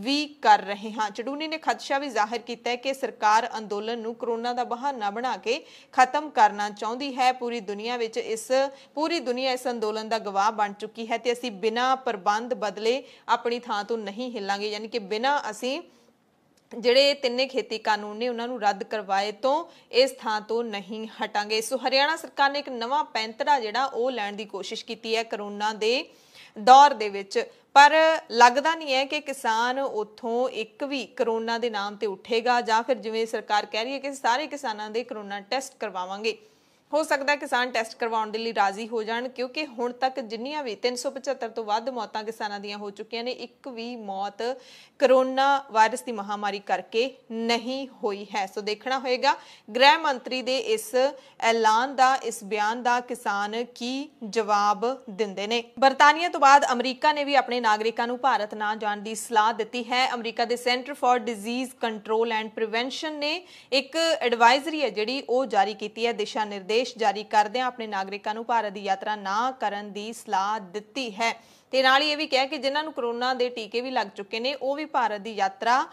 ਵੀ ਕਰ ਰਹੇ ਹਾਂ ਚੜੂਨੀ ਨੇ ਖਦਸ਼ਾ ਵੀ ਜ਼ਾਹਿਰ ਕੀਤਾ ਹੈ ਕਿ ਸਰਕਾਰ ਅੰਦੋਲਨ ਨੂੰ ਕਰੋਨਾ ਦਾ ਬਹਾਨਾ ਬਣਾ ਕੇ ਖਤਮ ਕਰਨਾ ਚਾਹੁੰਦੀ ਹੈ ਪੂਰੀ ਦੁਨੀਆ ਵਿੱਚ ਇਸ ਪੂਰੀ ਦੁਨੀਆ ਇਸ ਅੰਦੋਲਨ ਦਾ ਗਵਾਹ ਬਣ ਚੁੱਕੀ ਹੈ ਤੇ ਅਸੀਂ ਬਿਨਾਂ ਪ੍ਰਬੰਧ ਬਦਲੇ ਆਪਣੀ ਥਾਂ ਤੋਂ ਨਹੀਂ ਹਿੱਲਾਂਗੇ ਯਾਨੀ ਕਿ ਬਿਨਾਂ ਅਸੀਂ ਜਿਹੜੇ ਤਿੰਨੇ ਖੇਤੀ ਕਾਨੂੰਨ ਨੇ ਉਹਨਾਂ ਨੂੰ ਰੱਦ ਕਰਵਾਏ ਤੋਂ ਇਸ ਥਾਂ ਤੋਂ ਨਹੀਂ ਹਟਾਂਗੇ ਸੋ ਹਰਿਆਣਾ ਸਰਕਾਰ ਨੇ ਇੱਕ ਨਵਾਂ ਪੈਂਤਰਾ ਜਿਹੜਾ ਉਹ ਲੈਣ ਦੀ ਕੋਸ਼ਿਸ਼ ਕੀਤੀ ਹੈ ਕਰੋਨਾ ਦੇ ਦੌਰ ਦੇ ਵਿੱਚ ਪਰ ਲੱਗਦਾ ਨਹੀਂ ਹੈ ਕਿ ਕਿਸਾਨ ਉਥੋਂ ਇੱਕ ਵੀ ਕਰੋਨਾ ਦੇ ਨਾਮ ਤੇ ਉੱਠੇਗਾ ਜਾਂ ਫਿਰ ਜਿਵੇਂ ਸਰਕਾਰ ਕਹਿ ਰਹੀ ਹੈ ਕਿ ਸਾਰੇ ਕਿਸਾਨਾਂ ਦੇ ਕਰੋਨਾ ਟੈਸਟ ਕਰਵਾਵਾਂਗੇ ਹੋ ਸਕਦਾ ਕਿਸਾਨ ਟੈਸਟ ਕਰਵਾਉਣ ਦੇ ਲਈ ਰਾਜ਼ੀ ਹੋ ਜਾਣ ਕਿਉਂਕਿ ਹੁਣ ਤੱਕ ਜਿੰਨੀਆਂ ਵੀ 375 ਤੋਂ ਵੱਧ ਮੌਤਾਂ ਕਿਸਾਨਾਂ ਦੀਆਂ ਹੋ ਚੁੱਕੀਆਂ ਨੇ ਇੱਕ ਵੀ ਮੌਤ ਕਰੋਨਾ ਵਾਇਰਸ ਦੀ ਮਹਾਮਾਰੀ ਕਰਕੇ ਨਹੀਂ ਹੋਈ ਹੈ ਸੋ ਦੇਖਣਾ ਹੋਏਗਾ ਗ੍ਰਹਿ ਮੰਤਰੀ ਦੇ ਇਸ ਐਲਾਨ ਦਾ ਇਸ ਬਿਆਨ ਦਾ ਕਿਸਾਨ ਕੀ ਜਵਾਬ ਦਿੰਦੇ ਨੇ ਬਰਤਾਨੀਆ ਤੋਂ ਬਾਅਦ ਅਮਰੀਕਾ ਨੇ ਵੀ ਆਪਣੇ ਨਾਗਰਿਕਾਂ ਨੂੰ ਭਾਰਤ ਨਾ ਜਾਣ ਦੀ ਸਲਾਹ ਦਿੱਤੀ ਹੈ ਅਮਰੀਕਾ ਦੇ Centre for Disease Control and Prevention ਨੇ ਇੱਕ ਐਡਵਾਈਜ਼ਰੀ ਹੈ ਜਿਹੜੀ ਉਹ ਜਾਰੀ ਕੀਤੀ ਹੈ ਦਿਸ਼ਾ ਨਿਰਦੇਸ਼ ਆਦੇਸ਼ ਜਾਰੀ ਕਰਦਿਆਂ ਆਪਣੇ ਨਾਗਰਿਕਾਂ ਨੂੰ ਭਾਰਤ ਦੀ ਯਾਤਰਾ ਨਾ ਕਰਨ ਦੀ ਸਲਾਹ ਦਿੱਤੀ ਹੈ ਤੇ ਨਾਲ ਹੀ ਇਹ ਵੀ ਕਿਹਾ ਕਿ ਜਿਨ੍ਹਾਂ ਨੂੰ ਕਰੋਨਾ ਦੇ ਟੀਕੇ ਵੀ ਲੱਗ ਚੁੱਕੇ ਨੇ ਉਹ ਵੀ ਭਾਰਤ ਦੀ ਯਾਤਰਾ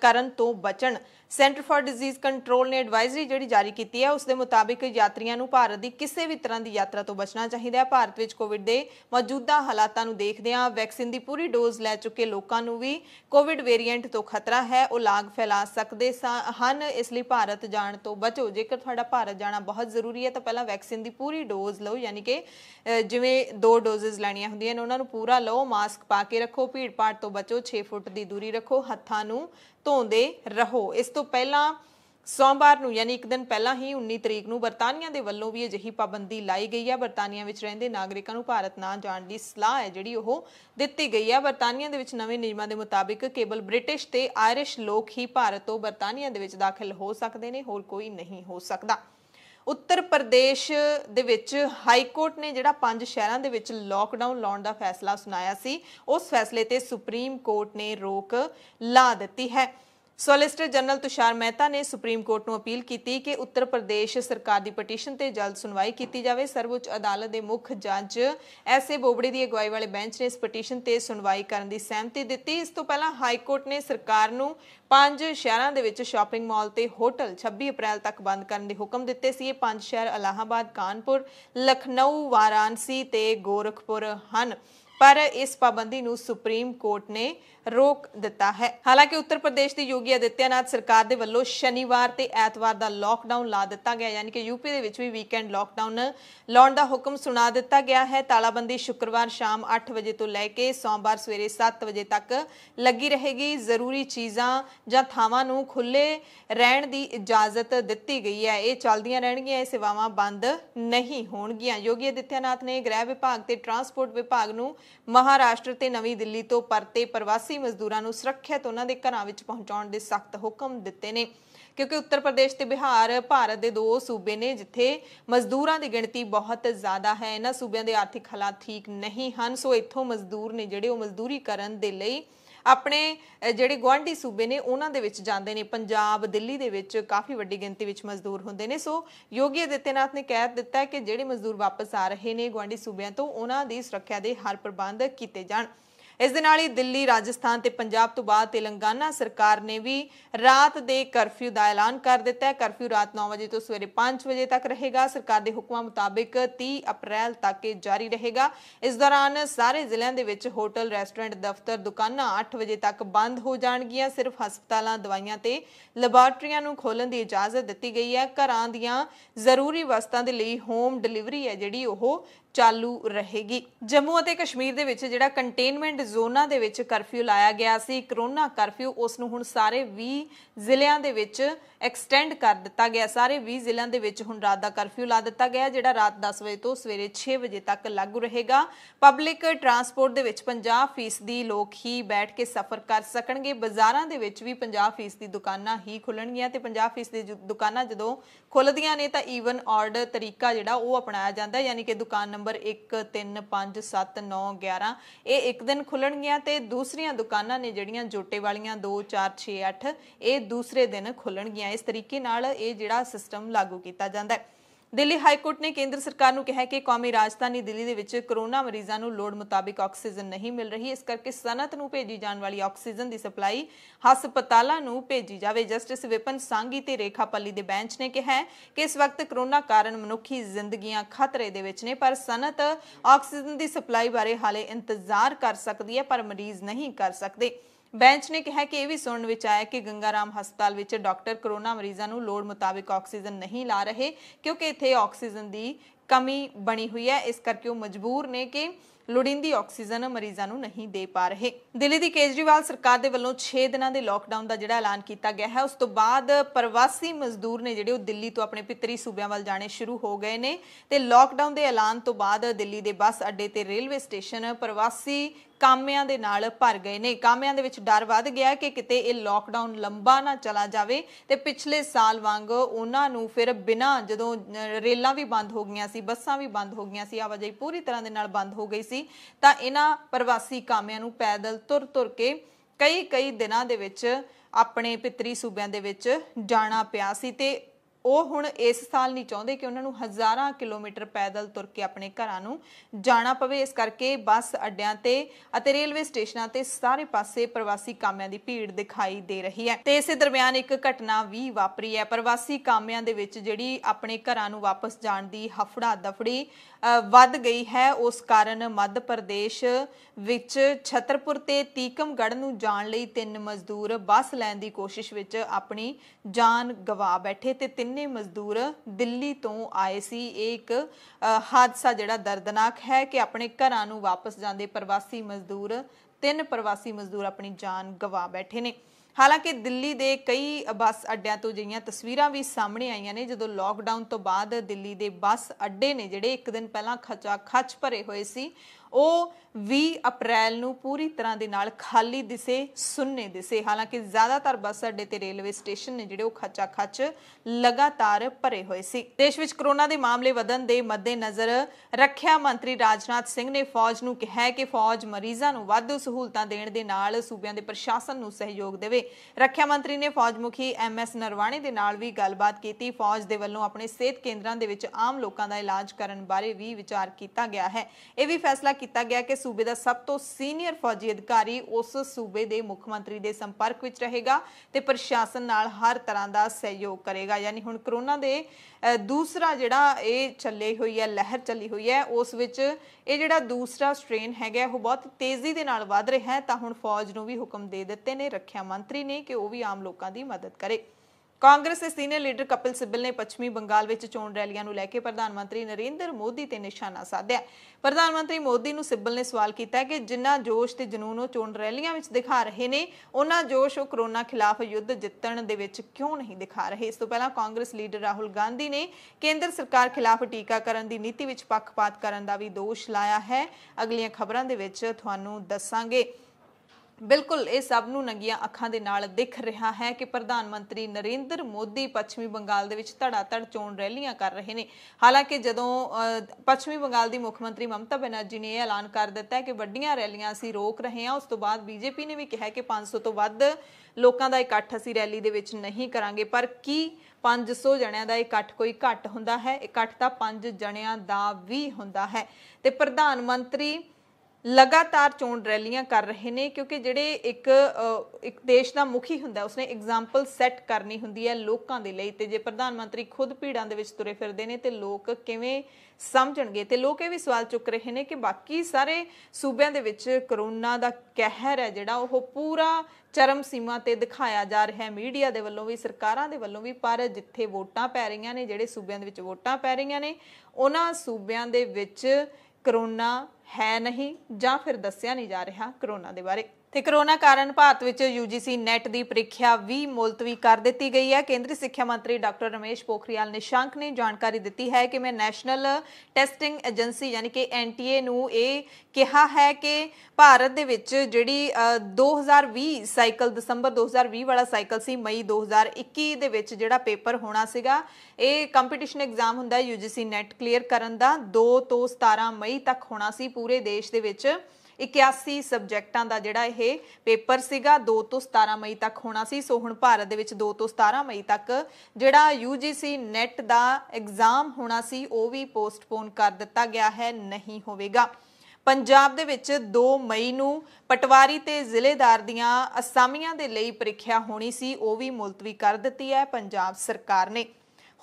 ਕਰਨ ਤੋਂ ਬਚਣ ਸੈਂਟਰ ਫਾਰ ਡਿਜ਼ੀਜ਼ ਕੰਟਰੋਲ ਨੇ ਐਡਵਾਈਜ਼ਰੀ ਜਿਹੜੀ ਜਾਰੀ ਕੀਤੀ ਹੈ ਉਸ ਦੇ ਮੁਤਾਬਿਕ ਯਾਤਰੀਆਂ ਨੂੰ ਭਾਰਤ ਦੀ ਕਿਸੇ ਵੀ ਤਰ੍ਹਾਂ ਦੀ ਯਾਤਰਾ ਤੋਂ ਬਚਣਾ ਚਾਹੀਦਾ ਹੈ ਭਾਰਤ ਵਿੱਚ ਕੋਵਿਡ ਦੇ ਮੌਜੂਦਾ ਹਾਲਾਤਾਂ ਨੂੰ ਦੇਖਦਿਆਂ ਵੈਕਸੀਨ ਦੀ ਪੂਰੀ ਡੋਜ਼ ਲੈ ਚੁੱਕੇ ਲੋਕਾਂ ਨੂੰ ਵੀ ਕੋਵਿਡ ਵੇਰੀਐਂਟ ਤੋਂ ਖਤਰਾ ਹੈ ਉਹ ਲਾਗ ਫੈਲਾ ਸਕਦੇ ਹਨ ਇਸ ਲਈ ਭਾਰਤ ਜਾਣ ਤੋਂ ਬਚੋ ਜੇਕਰ ਤੁਹਾਡਾ ਭਾਰਤ ਜਾਣਾ ਬਹੁਤ ਜ਼ਰੂਰੀ ਹੈ ਤਾਂ ਪਹਿਲਾਂ ਵੈਕਸੀਨ ਦੀ ਪੂਰੀ ਡੋਜ਼ ਲਓ ਯਾਨੀ ਕਿ ਜਿਵੇਂ ਦੋ ਡੋਜ਼ਸ ਲੈਣੀਆਂ ਹੁੰਦੀਆਂ ਨੇ ਉਹਨਾਂ ਨੂੰ ਪੂਰਾ ਲਓ ਮਾਸਕ ਪਾ ਕੇ ਰੱਖੋ ਭੀੜ ਭਾੜ ਤੋਂ ਬਚੋ 6 ਫੁੱਟ ਦੀ ਦੂਰੀ ਰੱਖੋ ਹੱਥਾਂ ਨੂੰ ਧੋਂਦੇ ਰਹੋ ਇਸ ਤੋਂ ਪਹਿਲਾਂ ਸੋਮਵਾਰ ਨੂੰ ਯਾਨੀ ਇੱਕ ਦਿਨ ਪਹਿਲਾਂ ਹੀ 19 ਤਰੀਕ ਨੂੰ ਬਰਤਾਨੀਆ ਦੇ ਵੱਲੋਂ ਵੀ ਅਜਿਹੀ ਪਾਬੰਦੀ ਲਾਈ ਗਈ ਹੈ ਬਰਤਾਨੀਆ ਵਿੱਚ ਰਹਿੰਦੇ ਨਾਗਰਿਕਾਂ ਨੂੰ ਭਾਰਤ ਨਾ ਜਾਣ ਦੀ ਸਲਾਹ ਹੈ ਜਿਹੜੀ ਉਹ ਦਿੱਤੀ ਗਈ ਹੈ ਬਰਤਾਨੀਆ ਦੇ ਵਿੱਚ ਨਵੇਂ ਨਿਯਮਾਂ ਦੇ ਮੁਤਾਬਿਕ ਕੇਵਲ ਬ੍ਰਿਟਿਸ਼ ਤੇ ਆਇਰਿਸ਼ ਲੋਕ ਹੀ ਭਾਰਤ ਤੋਂ ਬਰਤਾਨੀਆ ਦੇ ਵਿੱਚ ਦਾਖਲ ਹੋ ਸਕਦੇ ਨੇ ਹੋਰ ਕੋਈ ਨਹੀਂ ਹੋ ਸਕਦਾ ਉੱਤਰ ਪ੍ਰਦੇਸ਼ ਦੇ ਵਿੱਚ ਹਾਈ ਕੋਰਟ ਨੇ ਜਿਹੜਾ ਪੰਜ ਸ਼ਹਿਰਾਂ ਦੇ ਵਿੱਚ ਲੋਕਡਾਊਨ ਲਾਉਣ ਦਾ ਫੈਸਲਾ ਸੁਣਾਇਆ ਸੀ ਉਸ ਫੈਸਲੇ ਤੇ ਸੁਪਰੀਮ ਕੋਰਟ ਨੇ ਰੋਕ ਲਾ ਦਿੱਤੀ ਹੈ ਸੋਲਿਸਟਰ ਜਨਰਲ ਤੁਸ਼ਾਰ ਮਹਿਤਾ ਨੇ ਸੁਪਰੀਮ ਕੋਰਟ ਨੂੰ ਅਪੀਲ ਕੀਤੀ ਕਿ ਉੱਤਰ ਪ੍ਰਦੇਸ਼ ਸਰਕਾਰ ਦੀ ਪਟੀਸ਼ਨ ਤੇ ਜਲਦ ਸੁਣਵਾਈ ਕੀਤੀ ਜਾਵੇ ਸਰਵਉੱਚ ਅਦਾਲਤ ਦੇ ਮੁੱਖ ਜੱਜ ਐਸ ਏ ਬੋਬੜੇ ਦੀ ਅਗਵਾਈ ਵਾਲੇ ਬੈਂਚ ਨੇ ਇਸ ਪਟੀਸ਼ਨ ਤੇ ਸੁਣਵਾਈ ਕਰਨ ਦੀ ਸਹਿਮਤੀ ਦਿੱਤੀ ਇਸ ਤੋਂ ਪਹਿਲਾਂ ਹਾਈ ਕੋਰਟ ਨੇ ਸਰਕਾਰ ਨੂੰ ਪੰਜ ਸ਼ਹਿਰਾਂ ਦੇ ਵਿੱਚ ਸ਼ਾਪਿੰਗ ਮਾਲ ਤੇ ਹੋਟਲ 26 ਅਪ੍ਰੈਲ ਤੱਕ ਬੰਦ ਕਰਨ ਦੇ ਹੁਕਮ ਦਿੱਤੇ ਸੀ ਇਹ ਪੰਜ ਸ਼ਹਿਰ ਅਲਾਹਾਬਾਦ ਕਾਨਪੁਰ ਲਖਨਊ ਵਾਰਾਨਸੀ ਤੇ ਗੋਰਖਪੁਰ ਹਨ ਪਰ ਇਸ ਪਾਬੰਦੀ ਨੂੰ ਸੁਪਰੀਮ ਕੋਰਟ ਨੇ ਰੋਕ ਦਿੱਤਾ ਹੈ ਹਾਲਾਂਕਿ ਉੱਤਰ ਪ੍ਰਦੇਸ਼ ਦੀ ਯੋਗੀ ਅਦਿੱਤਿਆਨਾਥ ਸਰਕਾਰ ਦੇ ਵੱਲੋਂ ਸ਼ਨੀਵਾਰ ਤੇ ਐਤਵਾਰ ਦਾ ਲਾਕਡਾਊਨ ਲਾ ਦਿੱਤਾ ਗਿਆ ਯਾਨੀ ਕਿ ਯੂਪੀ ਦੇ ਵਿੱਚ ਵੀ ਵੀਕਐਂਡ ਲਾਕਡਾਊਨ ਲਾਉਣ ਦਾ ਹੁਕਮ ਸੁਣਾ ਦਿੱਤਾ ਗਿਆ ਹੈ ਤਾਲਾਬੰਦੀ ਸ਼ੁੱਕਰਵਾਰ ਸ਼ਾਮ 8 ਵਜੇ ਤੋਂ ਲੈ ਕੇ ਸੋਮਵਾਰ ਸਵੇਰੇ 7 ਵਜੇ ਤੱਕ ਲੱਗੀ ਰਹੇਗੀ ਜ਼ਰੂਰੀ ਚੀਜ਼ਾਂ ਜਾਂ ਥਾਵਾਂ ਨੂੰ ਖੁੱਲੇ ਰਹਿਣ ਦੀ ਇਜਾਜ਼ਤ ਦਿੱਤੀ ਗਈ ਹੈ ਇਹ ਚੱਲਦੀਆਂ ਰਹਿਣਗੀਆਂ ਇਹ ਸੇਵਾਵਾਂ ਬੰਦ ਨਹੀਂ ਹੋਣਗੀਆਂ ਯੋਗੀ ਅਦਿੱਤਿਆਨਾਥ ਨੇ ਗ੍ਰਹਿ ਵਿਭਾਗ ਤੇ ਟਰਾਂਸਪੋਰਟ ਵਿਭਾਗ ਨੂੰ ਮਹਾਰਾਸ਼ਟਰ ਤੇ ਨਵੀਂ ਦਿੱਲੀ ਤੋਂ ਪਰਤੇ ਪ੍ਰਵਾਸੀ ਪ੍ਰਵਾਸੀ ਮਜ਼ਦੂਰਾਂ ਨੂੰ ਸੁਰੱਖਿਅਤ ਉਹਨਾਂ ਦੇ ਘਰਾਂ ਵਿੱਚ ਪਹੁੰਚਾਉਣ ਦੇ ਸਖਤ ਹੁਕਮ ਦਿੱਤੇ ਨੇ ਕਿਉਂਕਿ ਉੱਤਰ ਪ੍ਰਦੇਸ਼ ਤੇ ਬਿਹਾਰ ਭਾਰਤ ਦੇ ਦੋ ਸੂਬੇ ਨੇ ਜਿੱਥੇ ਮਜ਼ਦੂਰਾਂ ਦੀ ਗਿਣਤੀ ਬਹੁਤ ਜ਼ਿਆਦਾ ਹੈ ਇਹਨਾਂ ਸੂਬਿਆਂ ਦੇ ਆਰਥਿਕ ਹਾਲਾਤ ਠੀਕ ਨਹੀਂ ਹਨ ਸੋ ਇੱਥੋਂ ਮਜ਼ਦੂਰ ਨੇ ਜਿਹੜੇ ਉਹ ਮਜ਼ਦੂਰੀ ਕਰਨ ਦੇ ਲਈ ਆਪਣੇ ਜਿਹੜੇ ਗਵਾਂਢੀ ਸੂਬੇ ਨੇ ਉਹਨਾਂ ਦੇ ਵਿੱਚ ਜਾਂਦੇ ਨੇ ਪੰਜਾਬ ਦਿੱਲੀ ਦੇ ਵਿੱਚ ਕਾਫੀ ਵੱਡੀ ਗਿਣਤੀ ਵਿੱਚ ਮਜ਼ਦੂਰ ਹੁੰਦੇ ਨੇ ਸੋ ਯੋਗੀ ਅਦਿੱਤਿਆਨਾਥ ਨੇ ਕਹਿ ਦਿੱਤਾ ਹੈ ਕਿ ਜਿਹੜੇ ਮਜ਼ਦੂਰ ਵਾਪਸ ਆ ਰਹੇ ਨੇ ਗਵਾਂਢੀ ਸੂਬਿਆਂ ਤੋਂ ਉਹਨਾਂ ਦੀ ਸੁਰੱਖਿਆ ਦੇ ਹਰ ਪ੍ਰਬੰਧ ਕੀਤੇ ਜਾਣ ਇਸ ਦੇ ਨਾਲ ਹੀ ਦਿੱਲੀ ਰਾਜਸਥਾਨ ਤੇ ਪੰਜਾਬ ਤੋਂ ਬਾਅਦ ਤੇਲੰਗਾਨਾ ਸਰਕਾਰ ਨੇ ਵੀ ਰਾਤ ਦੇ ਕਰਫਿਊ ਦਾ ਐਲਾਨ ਕਰ ਦਿੱਤਾ ਹੈ ਕਰਫਿਊ ਰਾਤ 9 ਵਜੇ ਤੋਂ ਸਵੇਰੇ 5 ਵਜੇ ਤੱਕ ਰਹੇਗਾ ਸਰਕਾਰ ਦੇ ਹੁਕਮਾਂ ਮੁਤਾਬਿਕ 30 ਅਪ੍ਰੈਲ ਤੱਕ ਇਹ ਜਾਰੀ ਰਹੇਗਾ ਇਸ ਦੌਰਾਨ ਸਾਰੇ ਜ਼ਿਲ੍ਹਿਆਂ ਦੇ ਵਿੱਚ ਹੋਟਲ ਰੈਸਟੋਰੈਂਟ ਦਫ਼ਤਰ ਦੁਕਾਨਾਂ 8 ਵਜੇ ਤੱਕ ਬੰਦ ਹੋ ਜਾਣਗੀਆਂ ਸਿਰਫ ਹਸਪਤਾਲਾਂ ਦਵਾਈਆਂ ਤੇ ਲੈਬਾਰਟਰੀਆਂ ਨੂੰ ਖੋਲਣ ਦੀ ਇਜਾਜ਼ਤ ਦਿੱਤੀ ਗਈ ਹੈ ਘਰਾਂ ਦੀਆਂ ਜ਼ਰੂਰੀ ਵਸਤਾਂ ਦੇ ਲਈ ਹੋਮ ਡਿਲੀਵਰੀ ਹੈ ਜਿਹੜੀ ਉਹ ਚਾਲੂ ਰਹੇਗੀ ਜੰਮੂ ਅਤੇ ਕਸ਼ਮੀਰ ਦੇ ਵਿੱਚ ਜਿਹੜਾ ਕੰਟੇਨਮੈਂਟ ਜ਼ੋਨਾਂ ਦੇ ਵਿੱਚ ਕਰਫਿਊ ਲਾਇਆ ਗਿਆ ਸੀ ਕਰੋਨਾ ਕਰਫਿਊ ਉਸ ਨੂੰ ਹੁਣ ਸਾਰੇ 20 ਜ਼ਿਲ੍ਹਿਆਂ ਦੇ ਵਿੱਚ ਐਕਸਟੈਂਡ ਕਰ ਦਿੱਤਾ ਗਿਆ ਸਾਰੇ 20 ਜ਼ਿਲ੍ਹਿਆਂ ਦੇ ਵਿੱਚ ਹੁਣ ਰਾਤ ਦਾ ਕਰਫਿਊ ਲਾ ਦਿੱਤਾ ਗਿਆ ਜਿਹੜਾ ਰਾਤ 10 ਵਜੇ ਤੋਂ ਸਵੇਰੇ 6 ਵਜੇ ਤੱਕ ਲਾਗੂ ਰਹੇਗਾ ਪਬਲਿਕ ਟਰਾਂਸਪੋਰਟ ਦੇ ਵਿੱਚ 50% ਦੀ ਲੋਕ ਹੀ ਬੈਠ ਕੇ ਸਫ਼ਰ ਕਰ ਸਕਣਗੇ ਬਾਜ਼ਾਰਾਂ ਦੇ ਵਿੱਚ ਵੀ 50% ਦੀ ਦੁਕਾਨਾਂ ਹੀ ਖੁੱਲਣਗੀਆਂ ਤੇ 50% ਦੀ ਦੁਕਾਨਾਂ ਜਦੋਂ ਖੁੱਲਦੀਆਂ ਨੇ ਤਾਂ ਈਵਨ ਆਰਡਰ ਤਰੀਕਾ ਜਿਹੜਾ ਉਹ ਅਪਣਾਇਆ ਜਾਂਦਾ ਯਾਨੀ ਕਿ ਦੁਕਾਨ ਨੰਬਰ 1 3 5 7 9 11 ਇਹ ਇੱਕ ਦਿਨ ਖੁੱਲਣਗੀਆਂ ਤੇ ਦੂਸਰੀਆਂ ਦੁਕਾਨਾਂ ਨੇ ਜਿਹੜੀਆਂ ਜੋਟੇ ਵਾਲੀਆਂ 2 4 6 8 ਇਹ ਦੂਸਰੇ ਦਿਨ ਖੁੱਲਣਗੀਆਂ ਇਸ ਤਰੀਕੇ ਨਾਲ ਇਹ ਜਿਹੜਾ ਸਿਸਟਮ ਲਾਗੂ ਕੀਤਾ ਜਾਂਦਾ ਹੈ ਦਿੱਲੀ ਹਾਈ ਕੋਰਟ ਨੇ ਕੇਂਦਰ ਸਰਕਾਰ ਨੂੰ ਕਿਹਾ ਕਿ ਕੌਮੀ ਰਾਜਧਾਨੀ ਦਿੱਲੀ ਦੇ ਵਿੱਚ ਕਰੋਨਾ ਮਰੀਜ਼ਾਂ ਨੂੰ ਲੋੜ ਮੁਤਾਬਿਕ ਆਕਸੀਜਨ ਨਹੀਂ ਮਿਲ ਰਹੀ ਇਸ ਕਰਕੇ ਸਨਤ ਨੂੰ ਭੇਜੀ ਜਾਣ ਵਾਲੀ ਆਕਸੀਜਨ ਦੀ ਸਪਲਾਈ ਹਸਪਤਾਲਾਂ ਨੂੰ ਭੇਜੀ ਜਾਵੇ ਜਸਟਿਸ ਵਿਪਨ ਸੰਗੀ ਤੇ ਰੇਖਾ ਪੱਲੀ ਦੇ ਬੈਂਚ ਨੇ ਕਿਹਾ ਕਿ ਇਸ ਵਕਤ ਕਰੋਨਾ ਕਾਰਨ ਮਨੁੱਖੀ ਜ਼ਿੰਦਗੀਆਂ ਖਤਰੇ ਦੇ ਵਿੱਚ ਨੇ ਪਰ ਸਨਤ ਆਕਸੀਜਨ ਦੀ ਸਪਲਾਈ ਬਾਰੇ ਹਾਲੇ ਇੰਤਜ਼ਾਰ ਕਰ ਸਕਦੀ ਹੈ ਪਰ ਮਰੀਜ਼ ਨਹੀਂ ਕਰ ਸਕਦੇ ਬੈਂਚ ਨੇ ਕਿਹਾ ਕਿ ਇਹ ਵੀ ਸੁਣਨ ਵਿੱਚ ਆਇਆ ਕਿ ਗੰਗਾਰਾਮ ਹਸਪਤਾਲ ਵਿੱਚ ਡਾਕਟਰ ਕਰੋਨਾ ਮਰੀਜ਼ਾਂ ਨੂੰ ਲੋੜ ਮੁਤਾਬਕ ਆਕਸੀਜਨ ਨਹੀਂ ਲਾ ਰਹੇ ਕਿਉਂਕਿ ਇੱਥੇ ਆਕਸੀਜਨ ਦੀ ਕਮੀ ਬਣੀ ਹੋਈ ਹੈ ਇਸ ਕਰਕੇ ਉਹ ਮਜਬੂਰ ਨੇ ਕਿ ਲੋੜੀਂਦੀ ਆਕਸੀਜਨ ਮਰੀਜ਼ਾਂ ਨੂੰ ਨਹੀਂ ਦੇ ਪਾ ਰਹੇ ਦਿੱਲੀ ਦੀ ਕੇਜਰੀਵਾਲ ਸਰਕਾਰ ਦੇ ਵੱਲੋਂ 6 ਦਿਨਾਂ ਦੇ ਲੋਕਡਾਊਨ ਦਾ ਜਿਹੜਾ ਐਲਾਨ ਕੀਤਾ ਗਿਆ ਹੈ ਉਸ ਤੋਂ ਬਾਅਦ ਪ੍ਰਵਾਸੀ ਮਜ਼ਦੂਰ ਨੇ ਜਿਹੜੇ ਉਹ ਦਿੱਲੀ ਤੋਂ ਆਪਣੇ ਪਿਤਰੀ ਸੂਬਿਆਂ ਵੱਲ ਜਾਣੇ ਸ਼ੁਰੂ ਹੋ ਗਏ ਨੇ ਤੇ ਲੋਕਡਾਊਨ ਦੇ ਐਲਾਨ ਤੋਂ ਬਾਅਦ ਦਿੱਲੀ ਦੇ ਬੱਸ ਅੱਡੇ ਤੇ ਰੇਲਵੇ ਸਟੇਸ਼ਨ ਪ੍ਰਵਾਸੀ ਕਾਮਿਆਂ ਦੇ ਨਾਲ ਭਰ ਗਏ ਨੇ ਕਾਮਿਆਂ ਦੇ ਵਿੱਚ ਡਰ ਵੱਧ ਗਿਆ ਕਿ ਕਿਤੇ ਇਹ ਲੋਕਡਾਊਨ ਲੰਬਾ ਨਾ ਚਲਾ ਜਾਵੇ ਤੇ ਪਿਛਲੇ ਸਾਲ ਵਾਂਗ ਉਹਨਾਂ ਨੂੰ ਫਿਰ ਬਿਨਾਂ ਜਦੋਂ ਰੇਲਾਂ ਵੀ ਬੰਦ ਹੋ ਗਈਆਂ ਸੀ ਬੱਸਾਂ ਵੀ ਬੰਦ ਹੋ ਗਈਆਂ ਸੀ ਆਵਾਜਾਈ ਪੂਰੀ ਤਰ੍ਹਾਂ ਦੇ ਨਾਲ ਬੰਦ ਹੋ ਗਈ ਸੀ ਸੀ ਤਾਂ ਇਹਨਾਂ ਪ੍ਰਵਾਸੀ ਕਾਮਿਆਂ ਨੂੰ ਪੈਦਲ ਤੁਰ ਤੁਰ ਕੇ ਕਈ ਕਈ ਦਿਨਾਂ ਦੇ ਵਿੱਚ ਆਪਣੇ ਪਿਤਰੀ ਸੂਬਿਆਂ ਦੇ ਵਿੱਚ ਜਾਣਾ ਪਿਆ ਸੀ ਤੇ ਉਹ ਹੁਣ ਇਸ ਸਾਲ ਨਹੀਂ ਚਾਹੁੰਦੇ ਕਿ ਉਹਨਾਂ ਨੂੰ ਹਜ਼ਾਰਾਂ ਕਿਲੋਮੀਟਰ ਪੈਦਲ ਤੁਰ ਕੇ ਆਪਣੇ ਘਰਾਂ ਨੂੰ ਜਾਣਾ ਪਵੇ ਇਸ ਕਰਕੇ ਬੱਸ ਅੱਡਿਆਂ ਤੇ ਅਤੇ ਰੇਲਵੇ ਸਟੇਸ਼ਨਾਂ ਤੇ ਸਾਰੇ ਪਾਸੇ ਪ੍ਰਵਾਸੀ ਕਾਮਿਆਂ ਦੀ ਭੀੜ ਦਿਖਾਈ ਦੇ ਰਹੀ ਹੈ ਤੇ ਇਸੇ ਦਰਮਿਆਨ ਇੱਕ ਘਟਨਾ ਵੀ ਵਾਪਰੀ ਹੈ ਪ੍ਰਵਾਸੀ ਕਾਮਿਆਂ ਦੇ ਵਿੱਚ ਜਿਹੜੀ ਆਪਣੇ ਘਰਾਂ ਨੂੰ ਵਾਪਸ ਜਾਣ ਦੀ ਹਫੜਾ ਦਫੜੀ ਵੱਧ ਗਈ ਹੈ ਉਸ ਕਾਰਨ ਮੱਧ ਪ੍ਰਦੇਸ਼ ਵਿੱਚ ਛਤਰਪੁਰ ਤੇ ਤੀਕਮਗੜ੍ਹ ਨੂੰ ਜਾਣ ਲਈ ਤਿੰਨ ਮਜ਼ਦੂਰ ਬੱਸ ਲੈਣ ਦੀ ਕੋਸ਼ਿਸ਼ ਵਿੱਚ ਆਪਣੀ ਜਾਨ ਗਵਾ ਬੈਠੇ ਤੇ ਤਿੰਨ ਤਿੰਨੇ ਮਜ਼ਦੂਰ ਦਿੱਲੀ ਤੋਂ ਆਏ ਸੀ ਇਹ ਇੱਕ ਹਾਦਸਾ ਜਿਹੜਾ ਦਰਦਨਾਕ ਹੈ ਕਿ ਆਪਣੇ ਘਰਾਂ ਨੂੰ ਵਾਪਸ ਜਾਂਦੇ ਪ੍ਰਵਾਸੀ ਮਜ਼ਦੂਰ ਤਿੰਨ ਪ੍ਰਵਾਸੀ ਮਜ਼ਦੂਰ ਆਪਣੀ ਜਾਨ ਗਵਾ ਬੈਠੇ ਨੇ ਹਾਲਾਂਕਿ ਦਿੱਲੀ ਦੇ ਕਈ ਬੱਸ ਅੱਡਿਆਂ ਤੋਂ ਜਿਹੀਆਂ ਤਸਵੀਰਾਂ ਵੀ ਸਾਹਮਣੇ ਆਈਆਂ ਨੇ ਜਦੋਂ ਲਾਕਡਾਊਨ ਤੋਂ ਬਾਅਦ ਦਿੱਲੀ ਦੇ ਬੱਸ ਅੱਡੇ ਨੇ ਜਿਹੜੇ ਇੱਕ ਦਿਨ ਪਹਿਲਾਂ ਖਚਾ ਖਚ ਭਰੇ ਹੋਏ ਸੀ ਉਹ 20 ਅਪ੍ਰੈਲ ਨੂੰ ਪੂਰੀ ਤਰ੍ਹਾਂ ਦੇ ਨਾਲ ਖਾਲੀ ਦਿਸੇ ਸੁੰਨੇ ਦਿਸੇ ਹਾਲਾਂਕਿ ਜ਼ਿਆਦਾਤਰ ਬੱਸ ਅੱਡੇ ਤੇ ਰੇਲਵੇ ਸਟੇਸ਼ਨ ਨੇ ਜਿਹੜੇ ਉਹ ਖੱਚਾ ਖੱਚ ਲਗਾਤਾਰ ਭਰੇ ਹੋਏ ਸੀ ਦੇਸ਼ ਵਿੱਚ ਕਰੋਨਾ ਦੇ ਮਾਮਲੇ ਵਧਣ ਦੇ ਮੱਦੇਨਜ਼ਰ ਰੱਖਿਆ ਮੰਤਰੀ ਰਾਜਨਾਥ ਸਿੰਘ ਨੇ ਫੌਜ ਨੂੰ ਕਿਹਾ ਕਿ ਫੌਜ ਮਰੀਜ਼ਾਂ ਨੂੰ ਵਾਧੂ ਸਹੂਲਤਾਂ ਦੇਣ ਦੇ ਨਾਲ ਸੂਬਿਆਂ ਦੇ ਪ੍ਰਸ਼ਾਸਨ ਨੂੰ ਸਹਿਯੋਗ ਦੇਵੇ ਰੱਖਿਆ ਮੰਤਰੀ ਨੇ ਫੌਜ ਮੁਖੀ ਐਮ ਐਸ ਨਰਵਾਣੇ ਦੇ ਨਾਲ ਵੀ ਗੱਲਬਾਤ ਕੀਤੀ ਫੌਜ ਦੇ ਵੱਲੋਂ ਆਪਣੇ ਸਿਹਤ ਕੇਂਦਰਾਂ ਦੇ ਵਿੱਚ ਆਮ ਲੋਕਾਂ ਦਾ ਇਲਾਜ ਕਰਨ ਬਾਰੇ ਵੀ ਵਿਚਾਰ ਕੀਤਾ ਗਿਆ ਹੈ ਇਹ ਵੀ ਫੈਸਲਾ ਕੀਤਾ ਗਿਆ ਕਿ ਸੂਬੇ ਦਾ ਸਭ ਤੋਂ ਸੀਨੀਅਰ ਫੌਜੀ ਅਧਿਕਾਰੀ ਉਸ ਸੂਬੇ ਦੇ ਮੁੱਖ ਮੰਤਰੀ ਦੇ ਸੰਪਰਕ ਵਿੱਚ ਰਹੇਗਾ ਤੇ ਪ੍ਰਸ਼ਾਸਨ ਨਾਲ ਹਰ ਤਰ੍ਹਾਂ ਦਾ ਸਹਿਯੋਗ ਕਰੇਗਾ ਯਾਨੀ ਹੁਣ ਕਰੋਨਾ ਦੇ ਦੂਸਰਾ ਜਿਹੜਾ ਇਹ ਚੱਲੇ ਹੋਈ ਹੈ ਲਹਿਰ ਚੱਲੀ ਹੋਈ ਹੈ ਉਸ ਵਿੱਚ ਇਹ ਜਿਹੜਾ ਦੂਸਰਾ ਸਟ੍ਰੇਨ ਹੈਗਾ ਉਹ ਬਹੁਤ ਤੇਜ਼ੀ ਦੇ ਨਾਲ ਵੱਧ ਰਿਹਾ ਹੈ ਤਾਂ ਹੁਣ ਫੌਜ ਨੂੰ ਵੀ ਹੁਕਮ ਦੇ ਦਿੱਤੇ ਨੇ ਰੱਖਿਆ ਮੰਤਰੀ ਨੇ ਕਿ ਉਹ ਵੀ ਆਮ ਲੋਕਾਂ ਦੀ ਮਦਦ ਕਰੇ ਕਾਂਗਰਸ ਦੇ ਸੀਨੀਅਰ ਲੀਡਰ ਕਪਿਲ ਸਿੱਬਲ ਨੇ ਪੱਛਮੀ ਬੰਗਾਲ ਵਿੱਚ ਚੋਣ ਰੈਲੀਆਂ ਨੂੰ ਲੈ ਕੇ ਪ੍ਰਧਾਨ ਮੰਤਰੀ ਨਰਿੰਦਰ ਮੋਦੀ ਤੇ ਨਿਸ਼ਾਨਾ ਸਾਧਿਆ ਪ੍ਰਧਾਨ ਮੰਤਰੀ ਮੋਦੀ ਨੂੰ ਸਿੱਬਲ ਨੇ ਸਵਾਲ ਕੀਤਾ ਕਿ ਜਿੰਨਾ ਜੋਸ਼ ਤੇ ਜਨੂਨ ਉਹ ਚੋਣ ਰੈਲੀਆਂ ਵਿੱਚ ਦਿਖਾ ਰਹੇ ਨੇ ਉਹਨਾਂ ਜੋਸ਼ ਉਹ ਕਰੋਨਾ ਖਿਲਾਫ ਯੁੱਧ ਜਿੱਤਣ ਦੇ ਵਿੱਚ ਕਿਉਂ ਨਹੀਂ ਦਿਖਾ ਰਹੇ ਇਸ ਤੋਂ ਪਹਿਲਾਂ ਕਾਂਗਰਸ ਲੀਡਰ ਰਾਹੁਲ ਗਾਂਧੀ ਨੇ ਕੇਂਦਰ ਸਰਕਾਰ ਖਿਲਾਫ ਟੀਕਾਕਰਨ ਦੀ ਨੀਤੀ ਵਿੱਚ ਪੱਖਪਾਤ ਕਰਨ ਦਾ ਵੀ ਦੋਸ਼ ਲਾਇਆ ਹੈ ਅਗਲੀਆਂ ਖਬਰਾਂ ਦੇ ਵਿੱਚ ਤੁਹਾਨੂੰ ਦੱਸਾਂਗੇ ਬਿਲਕੁਲ ਇਹ ਸਭ ਨੂੰ ਨੰਗੀਆਂ ਅੱਖਾਂ ਦੇ ਨਾਲ ਦਿਖ ਰਿਹਾ ਹੈ ਕਿ ਪ੍ਰਧਾਨ ਮੰਤਰੀ ਨਰਿੰਦਰ ਮੋਦੀ ਪੱਛਮੀ ਬੰਗਾਲ ਦੇ ਵਿੱਚ ਧੜਾ ਧੜ ਚੋਣ ਰੈਲੀਆਂ ਕਰ ਰਹੇ ਨੇ ਹਾਲਾਂਕਿ ਜਦੋਂ ਪੱਛਮੀ ਬੰਗਾਲ ਦੀ ਮੁੱਖ ਮੰਤਰੀ ਮਮਤਾ ਬੈਨਰਜੀ ਨੇ ਇਹ ਐਲਾਨ ਕਰ ਦਿੱਤਾ ਹੈ ਕਿ ਵੱਡੀਆਂ ਰੈਲੀਆਂ ਅਸੀਂ ਰੋਕ ਰਹੇ ਹਾਂ ਉਸ ਤੋਂ ਬਾਅਦ ਬੀਜੇਪੀ ਨੇ ਵੀ ਕਿਹਾ ਕਿ 500 ਤੋਂ ਵੱਧ ਲੋਕਾਂ ਦਾ ਇਕੱਠ ਅਸੀਂ ਰੈਲੀ ਦੇ ਵਿੱਚ ਨਹੀਂ ਕਰਾਂਗੇ ਪਰ ਕੀ 500 ਜਣਿਆਂ ਦਾ ਇਕੱਠ ਕੋਈ ਘੱਟ ਹੁੰਦਾ ਹੈ ਇਕੱਠ ਤਾਂ 5 ਜਣਿਆਂ ਦਾ ਵੀ ਹੁੰਦਾ ਹੈ ਤੇ ਪ੍ਰਧਾਨ ਮੰਤਰੀ ਲਗਾਤਾਰ ਚੋਣ ਰੈਲੀਆਂ ਕਰ ਰਹੇ ਨੇ ਕਿਉਂਕਿ ਜਿਹੜੇ ਇੱਕ ਇੱਕ ਦੇਸ਼ ਦਾ ਮੁਖੀ ਹੁੰਦਾ ਉਸਨੇ ਐਗਜ਼ਾਮਪਲ ਸੈੱਟ ਕਰਨੀ ਹੁੰਦੀ ਹੈ ਲੋਕਾਂ ਦੇ ਲਈ ਤੇ ਜੇ ਪ੍ਰਧਾਨ ਮੰਤਰੀ ਖੁਦ ਭੀੜਾਂ ਦੇ ਵਿੱਚ ਤੁਰੇ ਫਿਰਦੇ ਨੇ ਤੇ ਲੋਕ ਕਿਵੇਂ ਸਮਝਣਗੇ ਤੇ ਲੋਕ ਇਹ ਵੀ ਸਵਾਲ ਚੁੱਕ ਰਹੇ ਨੇ ਕਿ ਬਾਕੀ ਸਾਰੇ ਸੂਬਿਆਂ ਦੇ ਵਿੱਚ ਕਰੋਨਾ ਦਾ ਕਹਿਰ ਹੈ ਜਿਹੜਾ ਉਹ ਪੂਰਾ ਚਰਮ ਸੀਮਾ ਤੇ ਦਿਖਾਇਆ ਜਾ ਰਿਹਾ ਹੈ ਮੀਡੀਆ ਦੇ ਵੱਲੋਂ ਵੀ ਸਰਕਾਰਾਂ ਦੇ ਵੱਲੋਂ ਵੀ ਪਰ ਜਿੱਥੇ ਵੋਟਾਂ ਪੈ ਰਹੀਆਂ ਨੇ ਜਿਹੜੇ ਸੂਬਿਆਂ ਦੇ ਵਿੱਚ ਵੋਟਾਂ ਪੈ ਰਹੀਆਂ ਨੇ ਉਹਨਾਂ ਸੂਬਿਆਂ ਦੇ ਵਿੱਚ ਕਰੋਨਾ ਹੈ ਨਹੀਂ ਜਾਂ ਫਿਰ ਦੱਸਿਆ ਨਹੀਂ ਜਾ ਰਿਹਾ ਕਰੋਨਾ ਦੇ ਬਾਰੇ ਤੇ ਕਰੋਨਾ ਕਾਰਨ ਭਾਰਤ ਵਿੱਚ UGC ਨੈਟ ਦੀ ਪ੍ਰੀਖਿਆ ਵੀ ਮੁਲਤਵੀ ਕਰ ਦਿੱਤੀ ਗਈ ਹੈ ਕੇਂਦਰੀ ਸਿੱਖਿਆ ਮੰਤਰੀ ਡਾਕਟਰ ਰਮੇਸ਼ ਪੋਖਰੀਆਲ ਨਿਸ਼ਾਂਕ ਨੇ ਜਾਣਕਾਰੀ ਦਿੱਤੀ ਹੈ ਕਿ ਮੈਂ ਨੈਸ਼ਨਲ ਟੈਸਟਿੰਗ ਏਜੰਸੀ ਯਾਨੀ ਕਿ NTA ਨੂੰ ਇਹ ਕਿਹਾ ਹੈ ਕਿ ਭਾਰਤ ਦੇ ਵਿੱਚ ਜਿਹੜੀ 2020 ਸਾਈਕਲ ਦਸੰਬਰ 2020 ਵਾਲਾ ਸਾਈਕਲ ਸੀ ਮਈ 2021 ਦੇ ਵਿੱਚ ਜਿਹੜਾ ਪੇਪਰ ਹੋਣਾ ਸੀਗਾ ਇਹ ਕੰਪੀਟੀਸ਼ਨ ਐਗਜ਼ਾਮ ਹੁੰਦਾ UGC ਨੈਟ ਕਲੀਅਰ ਕਰਨ ਦਾ 2 ਤੋਂ 17 ਮਈ ਤੱਕ ਹੋਣਾ ਸੀ ਪੂਰੇ ਦੇਸ਼ ਦੇ ਵਿੱਚ 81 ਸਬਜੈਕਟਾਂ ਦਾ ਜਿਹੜਾ ਇਹ ਪੇਪਰ ਸੀਗਾ 2 ਤੋਂ 17 ਮਈ ਤੱਕ ਹੋਣਾ ਸੀ ਸੋ ਹੁਣ ਭਾਰਤ ਦੇ ਵਿੱਚ 2 ਤੋਂ 17 ਮਈ ਤੱਕ ਜਿਹੜਾ UGC NET ਦਾ ਐਗਜ਼ਾਮ ਹੋਣਾ ਸੀ ਉਹ ਵੀ ਪੋਸਟਪੋਨ ਕਰ ਦਿੱਤਾ ਗਿਆ ਹੈ ਨਹੀਂ ਹੋਵੇਗਾ ਪੰਜਾਬ ਦੇ ਵਿੱਚ 2 ਮਈ ਨੂੰ ਪਟਵਾਰੀ ਤੇ ਜ਼ਿਲ੍ਹੇਦਾਰ ਦੀਆਂ ਅਸਾਮੀਆਂ ਦੇ ਲਈ ਪ੍ਰੀਖਿਆ ਹੋਣੀ ਸੀ ਉਹ ਵੀ ਮੁਲਤਵੀ ਕਰ ਦਿੱਤੀ ਹੈ ਪੰਜਾਬ ਸਰਕਾਰ ਨੇ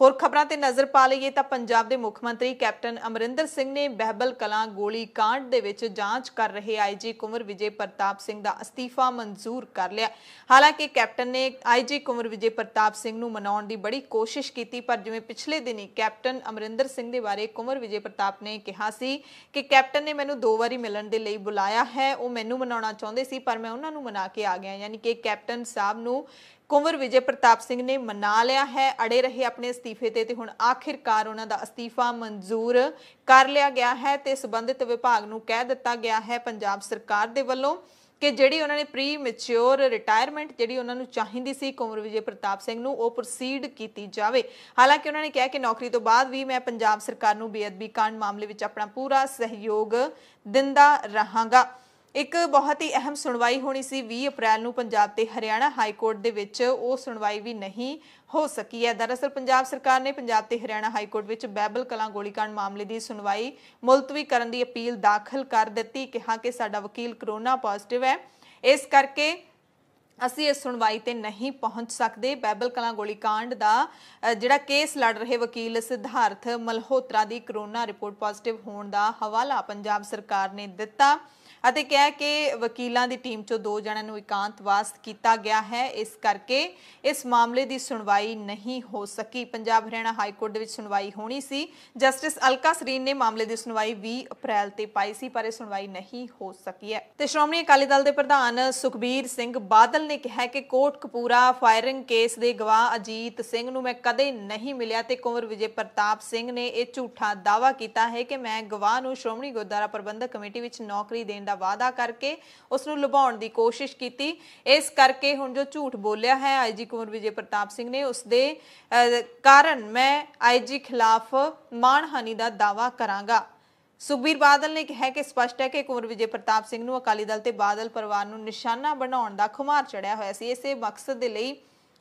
ਹੋਰ ਖਬਰਾਂ ਤੇ ਨਜ਼ਰ ਪਾ ਲਈਏ ਤਾਂ ਪੰਜਾਬ ਦੇ ਮੁੱਖ ਮੰਤਰੀ ਕੈਪਟਨ ਅਮਰਿੰਦਰ ਸਿੰਘ ਨੇ ਬਹਿਬਲ ਕਲਾਂ ਗੋਲੀ ਕਾਂਡ ਦੇ ਵਿੱਚ ਜਾਂਚ ਕਰ ਰਹੇ ਆਈਜੀ ਕੁਮਰ ਵਿਜੇ ਪ੍ਰਤਾਪ ਸਿੰਘ ਦਾ ਅਸਤੀਫਾ ਮਨਜ਼ੂਰ ਕਰ ਲਿਆ ਹਾਲਾਂਕਿ ਕੈਪਟਨ ਨੇ ਆਈਜੀ ਕੁਮਰ ਵਿਜੇ ਪ੍ਰਤਾਪ ਸਿੰਘ ਨੂੰ ਮਨਾਉਣ ਦੀ ਬੜੀ ਕੋਸ਼ਿਸ਼ ਕੀਤੀ ਪਰ ਜਿਵੇਂ ਪਿਛਲੇ ਦਿਨੀ ਕੈਪਟਨ ਅਮਰਿੰਦਰ ਸਿੰਘ ਦੇ ਬਾਰੇ ਕੁਮਰ ਵਿਜੇ ਪ੍ਰਤਾਪ ਨੇ ਕਿਹਾ ਸੀ ਕਿ ਕੈਪਟਨ ਨੇ ਮੈਨੂੰ ਦੋ ਵਾਰੀ ਮਿਲਣ ਦੇ ਲਈ ਬੁਲਾਇਆ ਹੈ ਉਹ ਮੈਨੂੰ ਮਨਾਉਣਾ ਚਾਹੁੰਦੇ ਸੀ ਪਰ ਮੈਂ ਉਹਨਾਂ ਨੂੰ ਮਨਾ ਕੇ ਆ ਗਿਆ ਯਾਨੀ ਕਿ ਕੈਪਟਨ ਸਾਹਿਬ ਨੂੰ ਕੁੰਵਰ ਵਿਜੇ ਪ੍ਰਤਾਪ ਸਿੰਘ ਨੇ ਮਨਾ ਲਿਆ ਹੈ ਅੜੇ ਰਹੇ ਆਪਣੇ ਅਸਤੀਫੇ ਤੇ ਤੇ ਹੁਣ ਆਖਿਰਕਾਰ ਉਹਨਾਂ ਦਾ ਅਸਤੀਫਾ ਮਨਜ਼ੂਰ ਕਰ ਲਿਆ ਗਿਆ ਹੈ ਤੇ ਸਬੰਧਿਤ ਵਿਭਾਗ ਨੂੰ ਕਹਿ ਦਿੱਤਾ ਗਿਆ ਹੈ ਪੰਜਾਬ ਸਰਕਾਰ ਦੇ ਵੱਲੋਂ ਕਿ ਜਿਹੜੀ ਉਹਨਾਂ ਨੇ ਪ੍ਰੀ ਮੈਚਿਓਰ ਰਿਟਾਇਰਮੈਂਟ ਜਿਹੜੀ ਉਹਨਾਂ ਨੂੰ ਚਾਹੀਦੀ ਸੀ ਕੁੰਵਰ ਵਿਜੇ ਪ੍ਰਤਾਪ ਸਿੰਘ ਨੂੰ ਉਹ ਪ੍ਰੋਸੀਡ ਕੀਤੀ ਜਾਵੇ ਹਾਲਾਂਕਿ ਉਹਨਾਂ ਨੇ ਕਿਹਾ ਕਿ ਨੌਕਰੀ ਤੋਂ ਬਾਅਦ ਵੀ ਮੈਂ ਪੰਜਾਬ ਸਰਕਾਰ ਨੂੰ ਬੇਅਦਬੀ ਕਾਂਡ ਮਾਮਲੇ ਵਿੱਚ ਆਪਣਾ ਪੂਰਾ ਸਹਿਯੋਗ ਦਿੰਦਾ ਰਹਾਂਗਾ ਇੱਕ ਬਹੁਤ ਹੀ ਅਹਿਮ ਸੁਣਵਾਈ ਹੋਣੀ ਸੀ 20 ਅਪ੍ਰੈਲ ਨੂੰ ਪੰਜਾਬ ਤੇ ਹਰਿਆਣਾ ਹਾਈ ਕੋਰਟ ਦੇ ਵਿੱਚ ਉਹ ਸੁਣਵਾਈ ਵੀ ਨਹੀਂ ਹੋ ਸਕੀ ਹੈ ਦਰਅਸਲ ਪੰਜਾਬ ਸਰਕਾਰ ਨੇ ਪੰਜਾਬ ਤੇ ਹਰਿਆਣਾ ਹਾਈ ਕੋਰਟ ਵਿੱਚ ਬੈਬਲ ਕਲਾਂ ਗੋਲੀकांड ਮਾਮਲੇ ਦੀ ਸੁਣਵਾਈ ਮੁਲਤਵੀ ਕਰਨ ਦੀ ਅਪੀਲ ਦਾਖਲ ਕਰ ਦਿੱਤੀ ਕਿਹਾ ਕਿ ਸਾਡਾ ਵਕੀਲ ਕਰੋਨਾ ਪੋਜ਼ਿਟਿਵ ਹੈ ਇਸ ਕਰਕੇ ਅਸੀਂ ਇਸ ਸੁਣਵਾਈ ਤੇ ਨਹੀਂ ਪਹੁੰਚ ਸਕਦੇ ਬੈਬਲ ਕਲਾਂ ਗੋਲੀकांड ਦਾ ਜਿਹੜਾ ਕੇਸ ਲੜ ਰਹੇ ਵਕੀਲ ਸਿਧਾਰਥ ਮਲਹੋਤਰਾ ਦੀ ਕਰੋਨਾ ਰਿਪੋਰਟ ਪੋਜ਼ਿਟਿਵ ਹੋਣ ਦਾ ਹਵਾਲਾ ਪੰਜਾਬ ਸਰਕਾਰ ਨੇ ਦਿੱਤਾ ਅਤੇ ਕਿਹਾ ਕਿ ਵਕੀਲਾਂ ਦੀ ਟੀਮ ਚੋਂ ਦੋ ਜਣਾਂ ਨੂੰ ਇਕਾਂਤਵਾਸ ਕੀਤਾ ਗਿਆ ਹੈ ਇਸ ਕਰਕੇ ਇਸ ਮਾਮਲੇ ਦੀ ਸੁਣਵਾਈ ਨਹੀਂ ਹੋ ਸਕੀ ਪੰਜਾਬ ਹਰਿਆਣਾ ਹਾਈ ਕੋਰਟ ਦੇ ਵਿੱਚ ਸੁਣਵਾਈ ਹੋਣੀ ਸੀ ਜਸਟਿਸ ਅਲਕਾ ਸਰੀਨ ਨੇ ਮਾਮਲੇ ਦੀ ਸੁਣਵਾਈ 20 ਅਪ੍ਰੈਲ ਤੇ ਪਾਈ ਸੀ ਪਰ ਇਹ ਸੁਣਵਾਈ ਨਹੀਂ ਹੋ ਸਕੀ ਹੈ ਤੇ ਸ਼੍ਰੋਮਣੀ ਅਕਾਲੀ ਦਲ ਦੇ ਪ੍ਰਧਾਨ ਸੁਖਬੀਰ ਸਿੰਘ ਬਾਦਲ ਨੇ ਕਿਹਾ ਕਿ ਕੋਰਟ ਕਪੂਰਾ ਫਾਇਰਿੰਗ ਕੇਸ ਦੇ ਗਵਾਹ ਅਜੀਤ ਸਿੰਘ ਨੂੰ ਮੈਂ ਕਦੇ ਨਹੀਂ ਮਿਲਿਆ ਤੇ ਕੁੰਵਰ ਵਿਜੇ ਪ੍ਰਤਾਪ ਸਿੰਘ ਨੇ ਇਹ ਝੂਠਾ ਦਾਵਾ ਕੀਤਾ ਹੈ ਕਿ ਮੈਂ ਗਵਾਹ ਨੂੰ ਸ਼੍ਰੋਮਣੀ ਗੁਰਦੁਆਰਾ ਪ੍ਰਬੰਧਕ ਕਮੇਟੀ ਵਿੱਚ ਨੌਕਰੀ ਦੇਣ ਦਾ ਵਾਅਦਾ ਕਰਕੇ ਉਸ ਨੂੰ ਲੁਭਾਉਣ ਦੀ ਕੋਸ਼ਿਸ਼ ਕੀਤੀ ਇਸ ਕਰਕੇ ਹੁਣ ਜੋ ਝੂਠ ਬੋਲਿਆ ਹੈ ਆਈਜੀ ਕੁਮਰ ਵਿਜੇ ਪ੍ਰਤਾਪ ਸਿੰਘ ਨੇ ਉਸ ਦੇ ਕਾਰਨ ਮੈਂ ਆਈਜੀ ਖਿਲਾਫ ਮਾਨਹਾਨੀ ਦਾ ਦਾਵਾ ਕਰਾਂਗਾ ਸੁਖਬੀਰ ਬਾਦਲ ਨੇ ਕਿਹਾ ਕਿ ਸਪਸ਼ਟ ਹੈ ਕਿ ਕੁਮਰ ਵਿਜੇ ਪ੍ਰਤਾਪ ਸਿੰਘ ਨੂੰ ਅਕਾਲੀ ਦਲ ਤੇ ਬਾਦਲ ਪਰਿਵਾਰ ਨੂੰ ਨਿਸ਼ਾਨਾ ਬਣਾਉਣ ਦਾ ਖੁਮਾਰ ਚੜਿਆ ਹੋਇਆ ਸੀ ਇਸੇ ਮਕਸਦ ਦੇ ਲਈ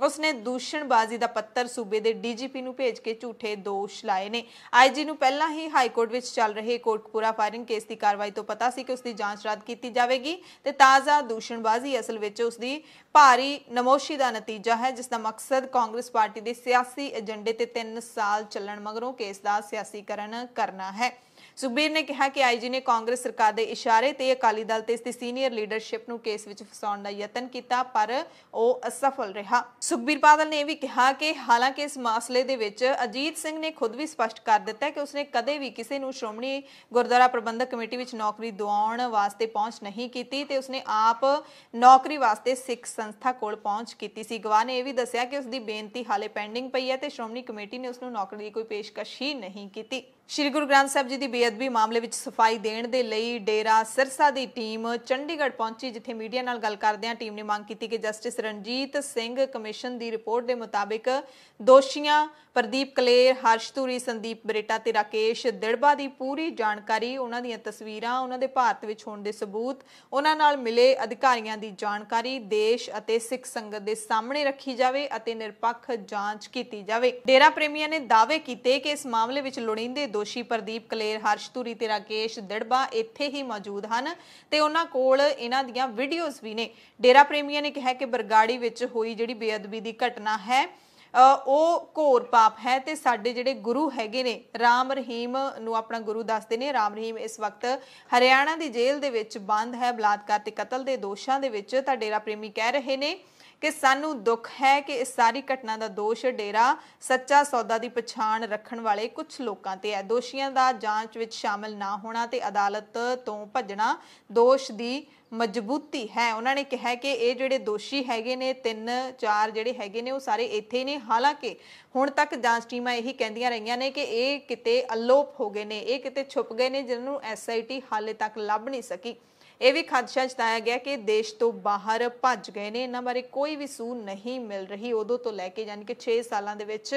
ਉਸਨੇ ਦੂਸ਼ਣਬਾਜ਼ੀ ਦਾ ਪੱਤਰ ਸੂਬੇ ਦੇ ਡੀਜੀਪੀ ਨੂੰ ਭੇਜ ਕੇ ਝੂਠੇ ਦੋਸ਼ ਲਾਏ ਨੇ ਆਈਜੀ ਨੂੰ ਪਹਿਲਾਂ ਹੀ ਹਾਈ ਕੋਰਟ ਵਿੱਚ ਚੱਲ ਰਹੇ ਕੋਟਕਪੂਰਾ ਫਾਇਰਿੰਗ ਕੇਸ ਦੀ ਕਾਰਵਾਈ ਤੋਂ ਪਤਾ ਸੀ ਕਿ ਉਸ ਦੀ ਜਾਂਚ ਰੱਦ ਕੀਤੀ ਜਾਵੇਗੀ ਤੇ ਤਾਜ਼ਾ ਦੂਸ਼ਣਬਾਜ਼ੀ ਅਸਲ ਵਿੱਚ ਉਸ ਦੀ ਭਾਰੀ ਨਮੋਸ਼ੀ ਦਾ ਨਤੀਜਾ ਹੈ ਜਿਸ ਦਾ ਮਕਸਦ ਕਾਂਗਰਸ ਪਾਰਟੀ ਦੇ ਸਿਆਸੀ ਏਜੰਡੇ ਤੇ 3 ਸਾਲ ਚੱਲਣ ਮਗਰੋਂ ਕੇਸ ਦਾ ਸਿਆਸੀਕਰਨ ਕਰਨਾ ਹੈ ਸੁਖਬੀਰ ਨੇ ਕਿਹਾ ਕਿ ਆਈਜੀ ਨੇ ਕਾਂਗਰਸ ਸਰਕਾਰ ਦੇ ਇਸ਼ਾਰੇ ਤੇ ਅਕਾਲੀ ਦਲ ਤੇ ਇਸ ਦੀ ਸੀਨੀਅਰ ਲੀਡਰਸ਼ਿਪ ਨੂੰ ਕੇਸ ਵਿੱਚ ਫਸਾਉਣ ਦਾ ਯਤਨ ਕੀਤਾ ਪਰ ਉਹ ਅਸਫਲ ਰਿਹਾ ਸੁਖਬੀਰ ਬਾਦਲ ਨੇ ਇਹ ਵੀ ਕਿਹਾ ਕਿ ਹਾਲਾਂਕਿ ਇਸ ਮਾਸਲੇ ਦੇ ਵਿੱਚ ਅਜੀਤ ਸਿੰਘ ਨੇ ਖੁਦ ਵੀ ਸਪਸ਼ਟ ਕਰ ਦਿੱਤਾ ਕਿ ਉਸਨੇ ਕਦੇ ਵੀ ਕਿਸੇ ਨੂੰ ਸ਼੍ਰੋਮਣੀ ਗੁਰਦੁਆਰਾ ਪ੍ਰਬੰਧਕ ਕਮੇਟੀ ਵਿੱਚ ਨੌਕਰੀ ਦਿਵਾਉਣ ਵਾਸਤੇ ਪਹੁੰਚ ਨਹੀਂ ਕੀਤੀ ਤੇ ਉਸਨੇ ਆਪ ਨੌਕਰੀ ਵਾਸਤੇ ਸਿੱਖ ਸੰਸਥਾ ਕੋਲ ਪਹੁੰਚ ਕੀਤੀ ਸੀ ਗਵਾਹ ਨੇ ਇਹ ਵੀ ਦੱਸਿਆ ਕਿ ਉਸਦੀ ਬੇਨਤੀ ਹਾਲੇ ਪੈਂਡਿੰਗ ਪਈ ਹੈ ਤੇ ਸ਼੍ਰੋਮਣੀ ਕਮੇਟੀ ਨੇ ਉਸ ਨੂੰ ਨੌਕਰੀ ਦੀ ਕੋਈ ਪੇਸ਼ਕਸ਼ ਹੀ ਨਹੀਂ ਕੀਤੀ ਸ਼੍ਰੀ ਗੁਰੂ ਗ੍ਰੰਥ ਸਾਹਿਬ ਜੀ ਦੀ ਬੇਅਦਬੀ ਮਾਮਲੇ ਵਿੱਚ ਸਫਾਈ ਦੇਣ ਦੇ ਲਈ ਡੇਰਾ ਸਿਰਸਾ ਦੀ ਟੀਮ ਚੰਡੀਗੜ੍ਹ ਪਹੁੰਚੀ ਜਿੱਥੇ ਮੀਡੀਆ ਨਾਲ ਗੱਲ ਕਰਦਿਆਂ ਟੀਮ ਨੇ ਮੰਗ ਕੀਤੀ ਕਿ ਜਸਟਿਸ ਰਣਜੀਤ ਸਿੰਘ ਕਮਿਸ਼ਨ ਦੀ ਰਿਪੋਰਟ ਦੇ ਮੁਤਾਬਿਕ ਦੋਸ਼ੀਆਂ ਪ੍ਰਦੀਪ ਕਲੇਰ ਹਰਸ਼ਤੂਰੀ ਸੰਦੀਪ ਬਰੇਟਾ ਤੇ ਰਾਕੇਸ਼ ਦਿੜਬਾ ਦੀ ਪੂਰੀ ਜਾਣਕਾਰੀ ਉਹਨਾਂ ਦੀਆਂ ਤਸਵੀਰਾਂ ਉਹਨਾਂ ਦੇ ਭਾਰਤ ਵਿੱਚ ਹੋਣ ਦੇ ਸਬੂਤ ਉਹਨਾਂ ਨਾਲ ਮਿਲੇ ਅਧਿਕਾਰੀਆਂ ਦੀ ਜਾਣਕਾਰੀ ਦੇਸ਼ ਅਤੇ ਸਿੱਖ ਸੰਗਤ ਦੇ ਸਾਹਮਣੇ ਰੱਖੀ ਜਾਵੇ ਅਤੇ ਨਿਰਪੱਖ ਜਾਂਚ ਕੀਤੀ ਜਾਵੇ ਡੇਰਾ ਪ੍ਰੇਮੀਆਂ ਨੇ ਦਾਅਵੇ ਕੀਤੇ ਕਿ ਇਸ ਮਾਮਲੇ ਵਿੱਚ ਲੋੜੀਂਦੇ ਦੋਸ਼ੀ ਪ੍ਰਦੀਪ ਕਲੇਰ ਹਰਸ਼ਤੂਰੀ ਤੇ ਰਾਕੇਸ਼ ਦਿੜਬਾ ਇੱਥੇ ਹੀ ਮੌਜੂਦ ਹਨ ਤੇ ਉਹਨਾਂ ਕੋਲ ਇਹਨਾਂ ਦੀਆਂ ਵੀਡੀਓਜ਼ ਵੀ ਨੇ ਡੇਰਾ ਪ੍ਰੇਮੀਆਂ ਨੇ ਕਿਹਾ ਕਿ ਬਰਗਾੜੀ ਵਿੱਚ ਹੋਈ ਜਿਹੜੀ ਬੇਅਦਬੀ ਦੀ ਘਟਨਾ ਹੈ ਉਹ ਘੋਰ ਪਾਪ ਹੈ ਤੇ ਸਾਡੇ ਜਿਹੜੇ ਗੁਰੂ ਹੈਗੇ ਨੇ ਰਾਮ ਰਹੀਮ ਨੂੰ ਆਪਣਾ ਗੁਰੂ ਦੱਸਦੇ ਨੇ ਰਾਮ ਰਹੀਮ ਇਸ ਵਕਤ ਹਰਿਆਣਾ ਦੀ ਜੇਲ੍ਹ ਦੇ ਵਿੱਚ ਬੰਦ ਹੈ ਬਲਾਤਕਾਰ ਤੇ ਕਤਲ ਦੇ ਦੋਸ਼ਾਂ ਦੇ ਵਿੱਚ ਤਾਂ ਡੇਰਾ ਪ੍ਰੇਮੀ ਕਹਿ ਰਹੇ ਨੇ ਕਿ ਸਾਨੂੰ ਦੁੱਖ ਹੈ ਕਿ ਇਸ ਸਾਰੀ ਘਟਨਾ ਦਾ ਦੋਸ਼ ਡੇਰਾ ਸੱਚਾ ਸੌਦਾ ਦੀ ਪਛਾਣ ਰੱਖਣ ਵਾਲੇ ਕੁਝ ਲੋਕਾਂ ਤੇ ਹੈ ਦੋਸ਼ੀਆਂ ਦਾ ਜਾਂਚ ਵਿੱਚ ਸ਼ਾਮਲ ਨਾ ਹੋਣਾ ਤੇ ਅਦਾਲਤ ਤੋਂ ਭੱਜਣਾ ਦੋਸ਼ ਦੀ ਮਜ਼ਬੂਤੀ ਹੈ ਉਹਨਾਂ ਨੇ ਕਿਹਾ ਕਿ ਇਹ ਜਿਹੜੇ ਦੋਸ਼ੀ ਹੈਗੇ ਨੇ ਤਿੰਨ ਚਾਰ ਜਿਹੜੇ ਹੈਗੇ ਨੇ ਉਹ ਸਾਰੇ ਇੱਥੇ ਨੇ ਹਾਲਾਂਕਿ ਹੁਣ ਤੱਕ ਜਾਂਚ ਟੀਮਾਂ ਇਹੀ ਕਹਿੰਦੀਆਂ ਰਹੀਆਂ ਨੇ ਕਿ ਇਹ ਕਿਤੇ ਅਲੋਪ ਹੋ ਗਏ ਨੇ ਇਹ ਕਿਤੇ ਛੁਪ ਗਏ ਨੇ ਜਿਨ੍ਹਾਂ ਨੂੰ ਐਸਆਈਟੀ ਹਾਲੇ ਤੱਕ ਲੱਭ ਨਹੀਂ ਸਕੀ ਇਹ ਵੀ ਖਦਸ਼ਾ ਜਤਾਇਆ ਗਿਆ ਕਿ ਦੇਸ਼ ਤੋਂ ਬਾਹਰ ਭੱਜ ਗਏ ਨੇ ਇਹਨਾਂ ਬਾਰੇ ਕੋਈ ਵੀ ਸੂਹ ਨਹੀਂ ਮਿਲ ਰਹੀ ਉਦੋਂ ਤੋਂ ਲੈ ਕੇ ਯਾਨੀ ਕਿ 6 ਸਾਲਾਂ ਦੇ ਵਿੱਚ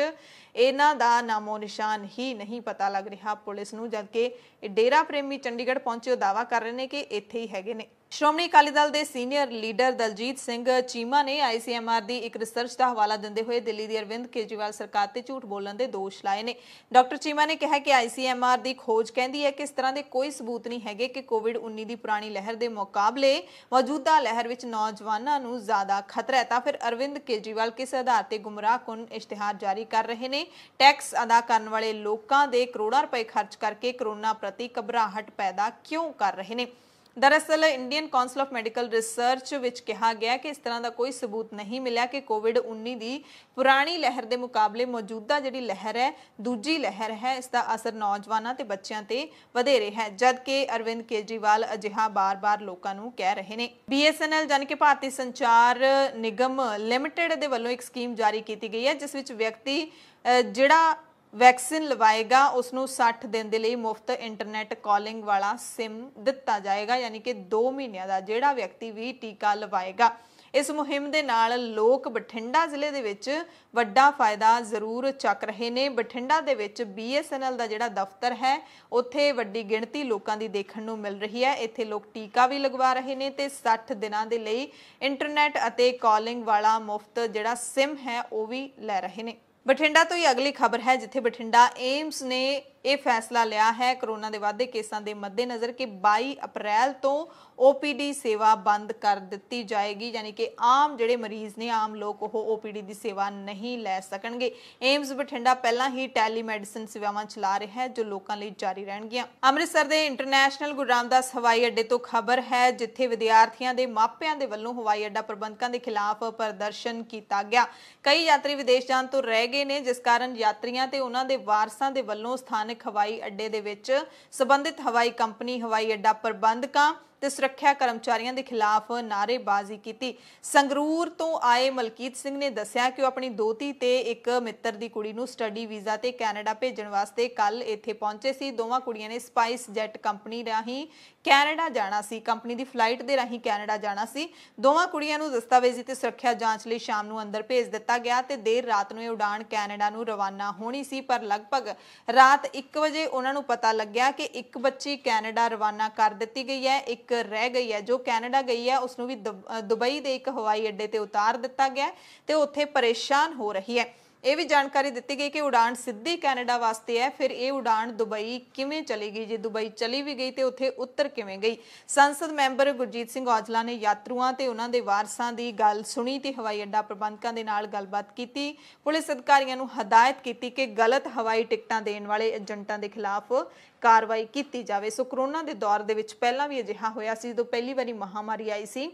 ਇਹਨਾਂ ਦਾ ਨਾਮੋ ਨਿਸ਼ਾਨ ਹੀ ਨਹੀਂ ਪਤਾ ਲੱਗ ਰਿਹਾ ਪੁਲਿਸ ਨੂੰ ਜਦਕਿ ਡੇਰਾ ਪ੍ਰੇਮੀ ਚੰਡੀਗੜ੍ਹ ਪਹੁੰਚੇ ਦਾਵਾ ਕਰ ਰਹੇ ਨੇ ਕਿ ਇੱਥੇ ਹੀ ਹੈਗੇ ਨੇ ਸ਼੍ਰੋਮਣੀ ਅਕਾਲੀ ਦਲ ਦੇ ਸੀਨੀਅਰ ਲੀਡਰ ਦਲਜੀਤ ਸਿੰਘ ਚੀਮਾ ਨੇ ਆਈਸੀਐਮਆਰ ਦੀ ਇੱਕ ਰਿਸਰਚ ਦਾ ਹਵਾਲਾ ਦਿੰਦੇ ਹੋਏ ਦਿੱਲੀ ਦੀ ਅਰਵਿੰਦ ਕੇਜਰੀਵਾਲ ਸਰਕਾਰ ਤੇ ਝੂਠ ਬੋਲਣ ਦੇ ਦੋਸ਼ ਲਾਏ ਨੇ ਡਾਕਟਰ ਚੀਮਾ ਨੇ ਕਿਹਾ ਕਿ ਆਈਸੀਐਮਆਰ ਦੀ ਖੋਜ ਕਹਿੰਦੀ ਹੈ ਕਿ ਇਸ ਤਰ੍ਹਾਂ ਦੇ ਕੋਈ ਸਬੂਤ ਨਹੀਂ ਹੈਗੇ ਕਿ ਕੋਵਿਡ-19 ਦੀ ਪੁਰਾਣੀ ਲਹਿਰ ਦੇ ਮੁਕਾਬਲੇ ਮੌਜੂਦਾ ਲਹਿਰ ਵਿੱਚ ਨੌਜਵਾਨਾਂ ਨੂੰ ਜ਼ਿਆਦਾ ਖਤਰਾ ਹੈ ਤਾਂ ਫਿਰ ਅਰਵਿੰਦ ਕੇਜਰੀਵਾਲ ਕਿਸ ਆਧਾਰ ਤੇ ਗੁੰਮਰਾਹਕੁਨ ਇਸ਼ਤਿਹਾਰ ਜਾਰੀ ਕਰ ਰਹੇ ਨੇ ਨੇ ਟੈਕਸ ਅਦਾ ਕਰਨ ਵਾਲੇ ਲੋਕਾਂ ਦੇ ਕਰੋੜਾਂ ਰੁਪਏ ਖਰਚ ਕਰਕੇ ਕਰੋਨਾ ਪ੍ਰਤੀ ਕਬਰਾਹਟ ਪੈਦਾ ਕਿਉਂ ਕਰ ਰਹੇ ਨੇ ਦਰਅਸਲ Indian Council of Medical Research ਵਿੱਚ ਕਿਹਾ ਗਿਆ ਕਿ ਇਸ ਤਰ੍ਹਾਂ ਦਾ ਕੋਈ ਸਬੂਤ ਨਹੀਂ ਮਿਲਿਆ ਕਿ ਕੋਵਿਡ-19 ਦੀ ਪੁਰਾਣੀ ਲਹਿਰ ਦੇ ਮੁਕਾਬਲੇ ਮੌਜੂਦਾ ਜਿਹੜੀ ਲਹਿਰ ਹੈ ਦੂਜੀ ਲਹਿਰ ਹੈ ਇਸ ਦਾ ਅਸਰ ਨੌਜਵਾਨਾਂ ਤੇ ਬੱਚਿਆਂ ਤੇ ਵਧੇਰੇ ਹੈ ਜਦਕਿ ਅਰਵਿੰਦ ਕੇਜਰੀਵਾਲ ਅਜਿਹਾ ਬਾਰ-ਬਾਰ ਲੋਕਾਂ ਨੂੰ ਕਹਿ ਰਹੇ ਨੇ ਬੀਐਸਐਨਐਲ ਜਾਨ ਕੇ ਭਾਰਤੀ ਸੰਚਾਰ ਨਿਗਮ ਲਿਮਟਿਡ ਦੇ ਵੱਲੋਂ ਇੱਕ ਸਕੀਮ ਜਾਰੀ ਕੀਤੀ ਗਈ ਹੈ ਜਿਸ ਵਿੱਚ ਵਿਅਕਤੀ ਜਿਹੜਾ ਵੈਕਸੀਨ ਲਵਾਏਗਾ ਉਸ ਨੂੰ 60 ਦਿਨ ਦੇ ਲਈ ਮੁਫਤ ਇੰਟਰਨੈਟ ਕਾਲਿੰਗ ਵਾਲਾ SIM ਦਿੱਤਾ ਜਾਏਗਾ ਯਾਨੀ ਕਿ 2 ਮਹੀਨਿਆਂ ਦਾ ਜਿਹੜਾ ਵਿਅਕਤੀ ਵੀ ਟੀਕਾ ਲਵਾਏਗਾ ਇਸ ਮੁਹਿੰਮ ਦੇ ਨਾਲ ਲੋਕ ਬਠਿੰਡਾ ਜ਼ਿਲ੍ਹੇ ਦੇ ਵਿੱਚ ਵੱਡਾ ਫਾਇਦਾ ਜ਼ਰੂਰ ਚੱਕ ਰਹੇ ਨੇ ਬਠਿੰਡਾ ਦੇ ਵਿੱਚ BSNL ਦਾ ਜਿਹੜਾ ਦਫ਼ਤਰ ਹੈ ਉੱਥੇ ਵੱਡੀ ਗਿਣਤੀ ਲੋਕਾਂ ਦੀ ਦੇਖਣ ਨੂੰ ਮਿਲ ਰਹੀ ਹੈ ਇੱਥੇ ਲੋਕ ਟੀਕਾ ਵੀ ਲਗਵਾ ਰਹੇ ਨੇ ਤੇ 60 ਦਿਨਾਂ ਦੇ ਲਈ ਇੰਟਰਨੈਟ ਅਤੇ ਕਾਲਿੰਗ ਵਾਲਾ ਮੁਫਤ ਜਿਹੜਾ SIM ਹੈ ਉਹ ਵੀ ਲੈ ਰਹੇ ਨੇ ਬਠਿੰਡਾ ਤੋਂ ਹੀ ਅਗਲੀ ਖਬਰ ਹੈ ਜਿੱਥੇ ਬਠਿੰਡਾ ਏਮਸ ਨੇ ਇਹ ਫੈਸਲਾ ਲਿਆ ਹੈ ਕਰੋਨਾ ਦੇ ਵਾਧੇ ਕੇਸਾਂ ਦੇ ਮੱਦੇਨਜ਼ਰ ਕਿ 22 ਅਪ੍ਰੈਲ ਤੋਂ OPD ਸੇਵਾ ਬੰਦ ਕਰ ਦਿੱਤੀ ਜਾਏਗੀ ਯਾਨੀ ਕਿ ਆਮ ਜਿਹੜੇ ਮਰੀਜ਼ ਨੇ ਆਮ ਲੋਕ ਉਹ OPD ਦੀ ਸੇਵਾ ਨਹੀਂ ਲੈ ਸਕਣਗੇ ਏਮਸ ਬਠਿੰਡਾ ਪਹਿਲਾਂ ਹੀ ਟੈਲੀਮੈਡੀਸਨ ਸੇਵਾਵਾਂ ਚਲਾ ਰਿਹਾ ਹੈ ਜੋ ਲੋਕਾਂ ਲਈ ਜਾਰੀ ਰਹਿਣਗੀਆਂ ਅੰਮ੍ਰਿਤਸਰ ਦੇ ਇੰਟਰਨੈਸ਼ਨਲ ਗੁਰੂ ਰਾਮਦਾਸ ਹਵਾਈ ਅੱਡੇ ਤੋਂ ਖਬਰ ਹੈ ਜਿੱਥੇ ਵਿਦਿਆਰਥੀਆਂ ਦੇ ਮਾਪਿਆਂ ਦੇ ਵੱਲੋਂ ਹਵਾਈ ਅੱਡਾ ਪ੍ਰਬੰਧਕਾਂ ਦੇ ਖਿਲਾਫ ਪ੍ਰਦਰਸ਼ਨ ਕੀਤਾ ਗਿਆ ਕਈ ਯਾਤਰੀ ਵਿਦੇਸ਼ ਜਾਣ ਤੋਂ ਰਹਿ ਗਏ ਨੇ ਜਿਸ ਕਾਰਨ ਯਾਤਰੀਆਂ ਤੇ ਉਹਨਾਂ ਦੇ ਵਾਰਸਾਂ ਦੇ ਵੱਲੋਂ ਸਥਾਨਕ ਹਵਾਈ ਅੱਡੇ ਦੇ ਵਿੱਚ ਸਬੰਧਿਤ ਹਵਾਈ ਕੰਪਨੀ ਹਵਾਈ ਅੱਡਾ ਪ੍ਰਬੰਧਕਾਂ ਤੇ ਸੁਰੱਖਿਆ ਕਰਮਚਾਰੀਆਂ ਦੇ ਖਿਲਾਫ ਨਾਰੇਬਾਜ਼ੀ ਕੀਤੀ ਸੰਗਰੂਰ ਤੋਂ ਆਏ ਮਲਕੀਤ ਸਿੰਘ ਨੇ ਦੱਸਿਆ ਕਿ ਉਹ ਆਪਣੀ ਦੋਤੀ ਤੇ ਇੱਕ ਮਿੱਤਰ ਦੀ ਕੁੜੀ ਨੂੰ ਸਟੱਡੀ ਵੀਜ਼ਾ ਤੇ ਕੈਨੇਡਾ ਭੇਜਣ ਵਾਸਤੇ ਕੱਲ ਇੱਥੇ ਪਹੁੰਚੇ ਸੀ ਦੋਵਾਂ ਕੁੜੀਆਂ ਨੇ ਸਪਾਈਸ ਜੈਟ ਕੰਪਨੀ ਰਾਹੀਂ ਕੈਨੇਡਾ ਜਾਣਾ ਸੀ ਕੰਪਨੀ ਦੀ ਫਲਾਈਟ ਦੇ ਰਾਹੀਂ ਕੈਨੇਡਾ ਜਾਣਾ ਸੀ ਦੋਵਾਂ ਕੁੜੀਆਂ ਨੂੰ ਦਸਤਾਵੇਜ਼ੀ ਤੇ ਸੁਰੱਖਿਆ ਜਾਂਚ ਲਈ ਸ਼ਾਮ ਨੂੰ ਅੰਦਰ ਭੇਜ ਦਿੱਤਾ ਗਿਆ ਤੇ ਦੇਰ ਰਾਤ ਨੂੰ ਇਹ ਉਡਾਨ ਕੈਨੇਡਾ ਨੂੰ ਰਵਾਨਾ ਹੋਣੀ ਸੀ ਪਰ ਲਗਭਗ ਰਾਤ 1 ਵਜੇ ਉਹਨਾਂ ਨੂੰ ਪਤਾ ਲੱਗਿਆ ਕਿ ਇੱਕ ਬੱਚੀ ਕੈਨੇਡਾ ਰਵਾਨਾ ਕਰ ਦਿੱਤੀ ਗਈ ਹੈ ਇੱਕ ਇੱਕ ਰਹਿ ਗਈ ਹੈ ਜੋ ਕੈਨੇਡਾ ਗਈ ਹੈ ਉਸ ਨੂੰ ਵੀ ਦੁਬਈ ਦੇ ਇੱਕ ਹਵਾਈ ਅੱਡੇ ਤੇ ਉਤਾਰ ਦਿੱਤਾ ਗਿਆ ਤੇ ਉੱਥੇ ਪਰੇਸ਼ਾਨ ਹੋ ਰਹੀ ਹੈ ਇਹ ਵੀ ਜਾਣਕਾਰੀ ਦਿੱਤੀ ਗਈ ਕਿ ਉਡਾਨ ਸਿੱਧੀ ਕੈਨੇਡਾ ਵਾਸਤੇ ਹੈ ਫਿਰ ਇਹ ਉਡਾਨ ਦੁਬਈ ਕਿਵੇਂ ਚਲੀ ਗਈ ਜੇ ਦੁਬਈ ਚਲੀ ਵੀ ਗਈ ਤੇ ਉੱਥੇ ਉੱਤਰ ਕਿਵੇਂ ਗਈ ਸੰਸਦ ਮੈਂਬਰ ਗੁਰਜੀਤ ਸਿੰਘ ਔਜਲਾ ਨੇ ਯਾਤਰੂਆਂ ਤੇ ਉਹਨਾਂ ਦੇ ਵਾਰਸਾਂ ਦੀ ਗੱਲ ਸੁਣੀ ਤੇ ਹਵਾਈ ਅੱਡਾ ਪ੍ਰਬੰਧਕਾਂ ਦੇ ਨਾਲ ਗੱਲਬਾਤ ਕੀਤੀ ਪੁਲਿਸ ਅਧਿਕਾਰੀਆਂ ਨੂੰ ਹਦਾਇਤ ਕੀਤੀ ਕਿ ਗਲਤ ਹਵਾਈ ਟਿਕਟਾਂ ਦੇਣ ਵਾਲੇ ਏਜੰਟਾਂ ਦੇ ਖਿਲਾਫ ਕਾਰਵਾਈ ਕੀਤੀ ਜਾਵੇ ਸੋ ਕਰੋਨਾ ਦੇ ਦੌਰ ਦੇ ਵਿੱਚ ਪਹਿਲਾਂ ਵੀ ਅਜਿਹਾ ਹੋਇਆ ਸੀ ਜਦੋਂ ਪਹਿਲੀ ਵਾਰੀ ਮਹਾਮਾਰੀ ਆਈ ਸੀ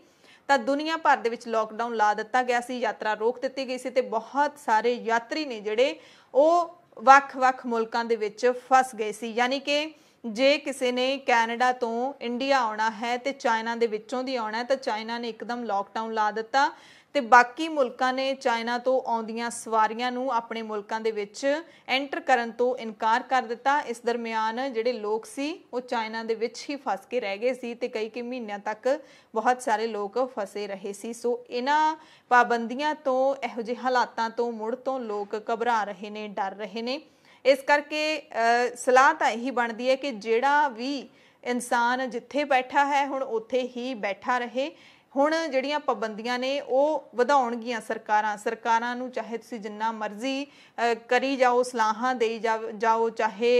ਤਾਂ ਦੁਨੀਆ ਭਰ ਦੇ ਵਿੱਚ ਲੋਕਡਾਊਨ ਲਾ ਦਿੱਤਾ ਗਿਆ ਸੀ ਯਾਤਰਾ ਰੋਕ ਦਿੱਤੀ ਗਈ ਸੀ ਤੇ ਬਹੁਤ ਸਾਰੇ ਯਾਤਰੀ ਨੇ ਜਿਹੜੇ ਉਹ ਵੱਖ-ਵੱਖ ਮੁਲਕਾਂ ਦੇ ਵਿੱਚ ਫਸ ਗਏ ਸੀ ਯਾਨੀ ਕਿ ਜੇ ਕਿਸੇ ਨੇ ਕੈਨੇਡਾ ਤੋਂ ਇੰਡੀਆ ਆਉਣਾ ਹੈ ਤੇ ਚਾਈਨਾ ਦੇ ਵਿੱਚੋਂ ਦੀ ਆਉਣਾ ਹੈ ਤਾਂ ਚਾਈਨਾ ਨੇ ਇੱਕਦਮ ਲੋਕਡਾਊਨ ਲਾ ਦਿੱਤਾ ਤੇ ਬਾਕੀ ਮੁਲਕਾਂ ਨੇ ਚਾਈਨਾ ਤੋਂ ਆਉਂਦੀਆਂ ਸਵਾਰੀਆਂ ਨੂੰ ਆਪਣੇ ਮੁਲਕਾਂ ਦੇ ਵਿੱਚ ਐਂਟਰ ਕਰਨ ਤੋਂ ਇਨਕਾਰ ਕਰ ਦਿੱਤਾ ਇਸ ਦਰਮਿਆਨ ਜਿਹੜੇ ਲੋਕ ਸੀ ਉਹ ਚਾਈਨਾ ਦੇ ਵਿੱਚ ਹੀ ਫਸ ਕੇ ਰਹਿ ਗਏ ਸੀ ਤੇ ਕਈ ਕਿ ਮਹੀਨਿਆਂ ਤੱਕ ਬਹੁਤ ਸਾਰੇ ਲੋਕ ਫਸੇ ਰਹੇ ਸੀ ਸੋ ਇਹਨਾਂ ਪਾਬੰਦੀਆਂ ਤੋਂ ਇਹੋ ਜਿਹੇ ਹਾਲਾਤਾਂ ਤੋਂ ਮੁੜ ਤੋਂ ਲੋਕ ਘਬਰਾ ਰਹੇ ਨੇ ਡਰ ਰਹੇ ਨੇ ਇਸ ਕਰਕੇ ਸਲਾਹ ਤਾਂ ਇਹੀ ਬਣਦੀ ਹੈ ਕਿ ਜਿਹੜਾ ਵੀ ਇਨਸਾਨ ਜਿੱਥੇ ਬੈਠਾ ਹੈ ਹੁਣ ਉੱਥੇ ਹੀ ਬੈਠਾ ਰਹੇ ਹੁਣ ਜਿਹੜੀਆਂ ਪਾਬੰਦੀਆਂ ਨੇ ਉਹ ਵਧਾਉਣਗੀਆਂ ਸਰਕਾਰਾਂ ਸਰਕਾਰਾਂ ਨੂੰ ਚਾਹੇ ਤੁਸੀਂ ਜਿੰਨਾ ਮਰਜ਼ੀ ਕਰੀ ਜਾਓ ਸਲਾਹਾਂ ਦੇਈ ਜਾਓ ਚਾਹੇ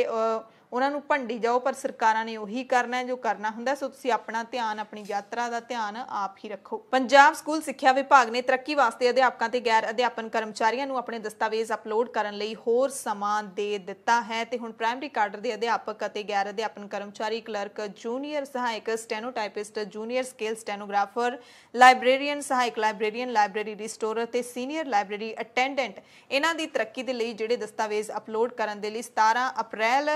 ਉਹਨਾਂ ਨੂੰ ਭੰਡੀ ਜਾਓ ਪਰ ਸਰਕਾਰਾਂ ਨੇ ਉਹੀ ਕਰਨਾ ਹੈ ਜੋ ਕਰਨਾ ਹੁੰਦਾ ਸੋ ਤੁਸੀਂ ਆਪਣਾ ਧਿਆਨ ਆਪਣੀ ਯਾਤਰਾ ਦਾ ਧਿਆਨ ਆਪ ਹੀ ਰੱਖੋ ਪੰਜਾਬ ਸਕੂਲ ਸਿੱਖਿਆ ਵਿਭਾਗ ਨੇ ਤਰੱਕੀ ਵਾਸਤੇ ਅਧਿਆਪਕਾਂ ਤੇ ਗੈਰ ਅਧਿਆਪਨ ਕਰਮਚਾਰੀਆਂ ਨੂੰ ਆਪਣੇ ਦਸਤਾਵੇਜ਼ ਅਪਲੋਡ ਕਰਨ ਲਈ ਹੋਰ ਸਮਾਂ ਦੇ ਦਿੱਤਾ ਹੈ ਤੇ ਹੁਣ ਪ੍ਰਾਇਮਰੀ ਕਾਡਰ ਦੇ ਅਧਿਆਪਕ ਅਤੇ ਗੈਰ ਅਧਿਆਪਨ ਕਰਮਚਾਰੀ ਕਲਰਕ ਜੂਨੀਅਰ ਸਹਾਇਕ stenotypist junior scale stenographer librarian ਸਹਾਇਕ ਲਾਇਬ੍ਰੇਰੀਅਨ ਲਾਇਬ੍ਰੇਰੀ ਰਿਸਟੋਰਰ ਤੇ ਸੀਨੀਅਰ ਲਾਇਬ੍ਰੇਰੀ ਅਟੈਂਡੈਂਟ ਇਹਨਾਂ ਦੀ ਤਰੱਕੀ ਦੇ ਲਈ ਜਿਹੜੇ ਦਸਤਾਵੇਜ਼ ਅਪਲੋਡ ਕਰਨ ਦੇ ਲਈ 17 ਅਪ੍ਰੈਲ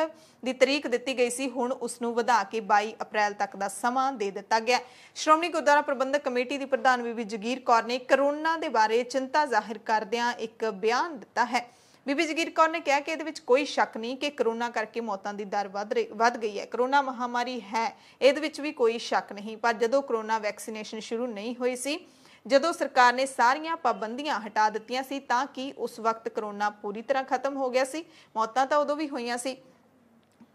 ਦੀ ਤਰੀਕ ਦਿੱਤੀ ਗਈ ਸੀ ਹੁਣ ਉਸ ਨੂੰ ਵਧਾ ਕੇ 22 ਅਪ੍ਰੈਲ ਤੱਕ ਦਾ ਸਮਾਂ ਦੇ ਦਿੱਤਾ ਗਿਆ ਸ਼੍ਰੋਮਣੀ ਗੁਰਦੁਆਰਾ ਪ੍ਰਬੰਧਕ ਕਮੇਟੀ ਦੀ ਪ੍ਰਧਾਨ ਬੀਬੀ ਜਗੀਰ ਕੌਰ ਨੇ ਕਰੋਨਾ ਦੇ ਬਾਰੇ ਚਿੰਤਾ ਜ਼ਾਹਿਰ ਕਰਦਿਆਂ ਇੱਕ ਬਿਆਨ ਦਿੱਤਾ ਹੈ ਬੀਬੀ ਜਗੀਰ ਕੌਰ ਨੇ ਕਿਹਾ ਕਿ ਇਹਦੇ ਵਿੱਚ ਕੋਈ ਸ਼ੱਕ ਨਹੀਂ ਕਿ ਕਰੋਨਾ ਕਰਕੇ ਮੌਤਾਂ ਦੀ ਦਰ ਵੱਧ ਰਹੀ ਵੱਧ ਗਈ ਹੈ ਕਰੋਨਾ ਮਹਾਮਾਰੀ ਹੈ ਇਹਦੇ ਵਿੱਚ ਵੀ ਕੋਈ ਸ਼ੱਕ ਨਹੀਂ ਪਰ ਜਦੋਂ ਕਰੋਨਾ ਵੈਕਸੀਨੇਸ਼ਨ ਸ਼ੁਰੂ ਨਹੀਂ ਹੋਈ ਸੀ ਜਦੋਂ ਸਰਕਾਰ ਨੇ ਸਾਰੀਆਂ ਪਾਬੰਦੀਆਂ ਹਟਾ ਦਿੱਤੀਆਂ ਸੀ ਤਾਂ ਕਿ ਉਸ ਵਕਤ ਕਰੋਨਾ ਪੂਰੀ ਤਰ੍ਹਾਂ ਖਤਮ ਹੋ ਗਿਆ ਸੀ ਮੌਤਾਂ ਤਾਂ ਉਦੋਂ ਵੀ ਹੋਈਆਂ ਸੀ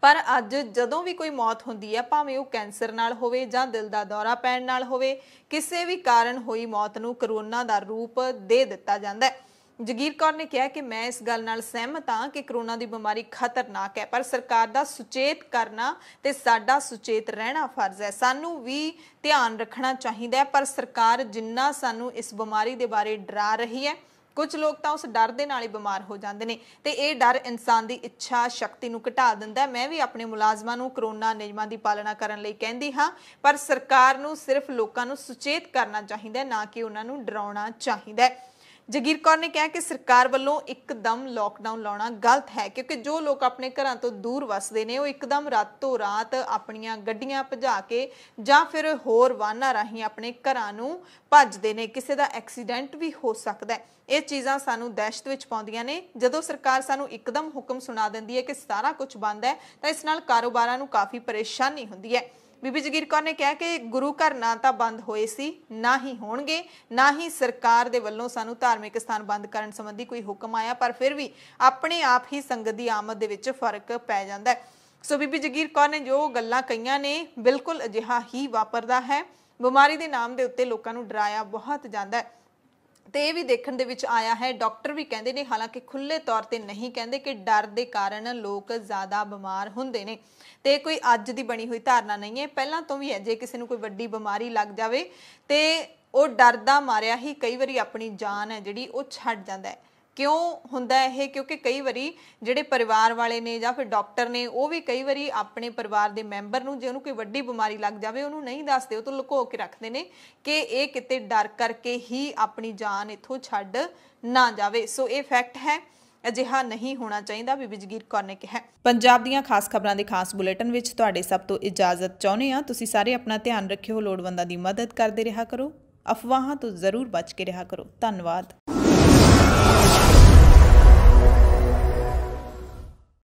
ਪਰ ਅੱਜ ਜਦੋਂ ਵੀ ਕੋਈ ਮੌਤ ਹੁੰਦੀ ਹੈ ਭਾਵੇਂ ਉਹ ਕੈਂਸਰ ਨਾਲ ਹੋਵੇ ਜਾਂ ਦਿਲ ਦਾ ਦੌਰਾ ਪੈਣ ਨਾਲ ਹੋਵੇ ਕਿਸੇ ਵੀ ਕਾਰਨ ਹੋਈ ਮੌਤ ਨੂੰ ਕਰੋਨਾ ਦਾ ਰੂਪ ਦੇ ਦਿੱਤਾ ਜਾਂਦਾ ਹੈ ਜਗੀਰ ਕੌਰ ਨੇ ਕਿਹਾ ਕਿ ਮੈਂ ਇਸ ਗੱਲ ਨਾਲ ਸਹਿਮਤ ਹਾਂ ਕਿ ਕਰੋਨਾ ਦੀ ਬਿਮਾਰੀ ਖਤਰਨਾਕ ਹੈ ਪਰ ਸਰਕਾਰ ਦਾ ਸੁਚੇਤ ਕਰਨਾ ਤੇ ਸਾਡਾ ਸੁਚੇਤ ਰਹਿਣਾ ਫਰਜ਼ ਹੈ ਸਾਨੂੰ ਵੀ ਧਿਆਨ ਰੱਖਣਾ ਚਾਹੀਦਾ ਹੈ ਪਰ ਸਰਕਾਰ ਜਿੰਨਾ ਸਾਨੂੰ ਇਸ ਬਿਮਾਰੀ ਦੇ ਬਾਰੇ ਡਰਾ ਰਹੀ ਹੈ ਕੁਝ ਲੋਕ ਤਾਂ ਉਸ ਡਰ ਦੇ ਨਾਲ ਹੀ ਬਿਮਾਰ ਹੋ ਜਾਂਦੇ ਨੇ ਤੇ ਇਹ ਡਰ ਇਨਸਾਨ ਦੀ ਇੱਛਾ ਸ਼ਕਤੀ ਨੂੰ ਘਟਾ ਦਿੰਦਾ ਮੈਂ ਵੀ ਆਪਣੇ ਮੁਲਾਜ਼ਮਾਂ ਨੂੰ ਕਰੋਨਾ ਨਿਯਮਾਂ ਦੀ ਪਾਲਣਾ ਕਰਨ ਲਈ ਕਹਿੰਦੀ ਹਾਂ ਪਰ ਸਰਕਾਰ ਨੂੰ ਸਿਰਫ ਲੋਕਾਂ ਨੂੰ ਸੁਚੇਤ ਕਰਨਾ ਚਾਹੀਦਾ ਹੈ ਨਾ ਕਿ ਉਹਨਾਂ ਨੂੰ ਡਰਾਉਣਾ ਚਾਹੀਦਾ ਹੈ ਜਗੀਰ ਕੌਰ ਨੇ ਕਿਹਾ ਕਿ ਸਰਕਾਰ ਵੱਲੋਂ ਇੱਕਦਮ ਲੋਕਡਾਊਨ ਲਾਉਣਾ ਗਲਤ ਹੈ ਕਿਉਂਕਿ ਜੋ ਲੋਕ ਆਪਣੇ ਘਰਾਂ ਤੋਂ ਦੂਰ ਵੱਸਦੇ ਨੇ ਉਹ ਇੱਕਦਮ ਰਾਤੋਂ ਰਾਤ ਆਪਣੀਆਂ ਗੱਡੀਆਂ ਭਜਾ ਕੇ ਜਾਂ ਫਿਰ ਹੋਰ ਵਾਹਨਾਂ ਰਾਹੀਂ ਆਪਣੇ ਘਰਾਂ ਨੂੰ ਭੱਜਦੇ ਨੇ ਕਿਸੇ ਦਾ ਐਕਸੀਡੈਂਟ ਵੀ ਹੋ ਸਕਦਾ ਹੈ ਇਹ ਚੀਜ਼ਾਂ ਸਾਨੂੰ ਦਹਿਸ਼ਤ ਵਿੱਚ ਪਾਉਂਦੀਆਂ ਨੇ ਜਦੋਂ ਸਰਕਾਰ ਸਾਨੂੰ ਇੱਕਦਮ ਹੁਕਮ ਸੁਣਾ ਦਿੰਦੀ ਹੈ ਕਿ ਸਾਰਾ ਕੁਝ ਬੰਦ ਹੈ ਤਾਂ ਇਸ ਨਾਲ ਕਾਰੋਬਾਰਾਂ ਨੂੰ ਕਾਫੀ ਪਰੇਸ਼ਾਨੀ ਹੁੰਦੀ ਹੈ ਬੀਬੀ ਜਗੀਰ ਕੌਰ ਨੇ ਕਿਹਾ ਕਿ ਗੁਰੂ ਘਰ ਨਾ ਤਾਂ ਬੰਦ ਹੋਏ ਸੀ ਨਾ ਹੀ ਹੋਣਗੇ ਨਾ ਹੀ ਸਰਕਾਰ ਦੇ ਵੱਲੋਂ ਸਾਨੂੰ ਧਾਰਮਿਕ ਸਥਾਨ ਬੰਦ ਕਰਨ ਸੰਬੰਧੀ ਕੋਈ ਹੁਕਮ ਆਇਆ ਪਰ ਫਿਰ ਵੀ ਆਪਣੇ ਆਪ ਹੀ ਸੰਗਤ ਦੀ ਆਮਦ ਦੇ ਵਿੱਚ ਫਰਕ ਪੈ ਜਾਂਦਾ ਹੈ ਸੋ ਬੀਬੀ ਜਗੀਰ ਕੌਰ ਨੇ ਜੋ ਗੱਲਾਂ ਕਹੀਆਂ ਨੇ ਬਿਲਕੁਲ ਅਜਿਹਾ ਹੀ ਵਾਪਰਦਾ ਹੈ ਬਿਮਾਰੀ ਦੇ ਨਾਮ ਦੇ ਉੱਤੇ ਲੋਕਾਂ ਨੂੰ ਡਰਾਇਆ ਬਹੁਤ ਜਾਂਦਾ ਹੈ ਤੇ ਇਹ ਵੀ ਦੇਖਣ ਦੇ ਵਿੱਚ ਆਇਆ ਹੈ ਡਾਕਟਰ ਵੀ ਕਹਿੰਦੇ ਨੇ ਹਾਲਾਂਕਿ ਖੁੱਲੇ ਤੌਰ ਤੇ ਨਹੀਂ ਕਹਿੰਦੇ ਕਿ ਡਰ ਦੇ ਕਾਰਨ ਲੋਕ ਜ਼ਿਆਦਾ ਬਿਮਾਰ ਹੁੰਦੇ ਨੇ ਤੇ ਕੋਈ ਅੱਜ ਦੀ ਬਣੀ ਹੋਈ ਧਾਰਨਾ ਨਹੀਂ ਹੈ ਪਹਿਲਾਂ ਤੋਂ ਵੀ ਹੈ ਜੇ ਕਿਸੇ ਨੂੰ ਕੋਈ ਵੱਡੀ ਬਿਮਾਰੀ ਲੱਗ ਜਾਵੇ ਤੇ ਉਹ ਡਰਦਾ ਮਾਰਿਆ ਹੀ ਕਈ ਵਾਰੀ ਆਪਣੀ ਜਾਨ ਹੈ ਜਿਹੜੀ ਉਹ ਛੱਡ ਜਾਂਦਾ ਹੈ ਕਿਉਂ ਹੁੰਦਾ ਇਹ ਕਿਉਂਕਿ ਕਈ ਵਾਰੀ ਜਿਹੜੇ ਪਰਿਵਾਰ ਵਾਲੇ ਨੇ ਜਾਂ ਫਿਰ ਡਾਕਟਰ ਨੇ ਉਹ ਵੀ ਕਈ ਵਾਰੀ ਆਪਣੇ ਪਰਿਵਾਰ ਦੇ ਮੈਂਬਰ ਨੂੰ ਜੇ ਉਹਨੂੰ ਕੋਈ ਵੱਡੀ ਬਿਮਾਰੀ ਲੱਗ ਜਾਵੇ ਉਹਨੂੰ ਨਹੀਂ ਦੱਸਦੇ ਉਹ ਤੋਂ ਲੁਕੋ ਕੇ ਰੱਖਦੇ ਨੇ ਕਿ ਇਹ ਕਿਤੇ ਡਰ ਕਰਕੇ ਹੀ ਆਪਣੀ ਜਾਨ ਇੱਥੋਂ ਛੱਡ ਨਾ ਜਾਵੇ ਸੋ ਇਹ ਫੈਕਟ ਹੈ ਅਜਿਹਾ ਨਹੀਂ ਹੋਣਾ ਚਾਹੀਦਾ ਵੀ ਵਿਜਗੀਰ ਕੌਰ ਨੇ ਕਿਹਾ ਪੰਜਾਬ ਦੀਆਂ ਖਾਸ ਖਬਰਾਂ ਦੇ ਖਾਸ ਬੁਲੇਟਿਨ ਵਿੱਚ ਤੁਹਾਡੇ ਸਭ ਤੋਂ ਇਜਾਜ਼ਤ ਚਾਹੁੰਦੇ ਆ ਤੁਸੀਂ ਸਾਰੇ ਆਪਣਾ ਧਿਆਨ ਰੱਖਿਓ ਲੋੜਵੰਦਾਂ ਦੀ ਮਦਦ ਕਰਦੇ ਰਿਹਾ ਕਰੋ ਅਫਵਾਹਾਂ ਤੋਂ ਜ਼ਰੂਰ ਬਚ ਕੇ ਰਿਹਾ ਕਰੋ ਧੰਨਵਾਦ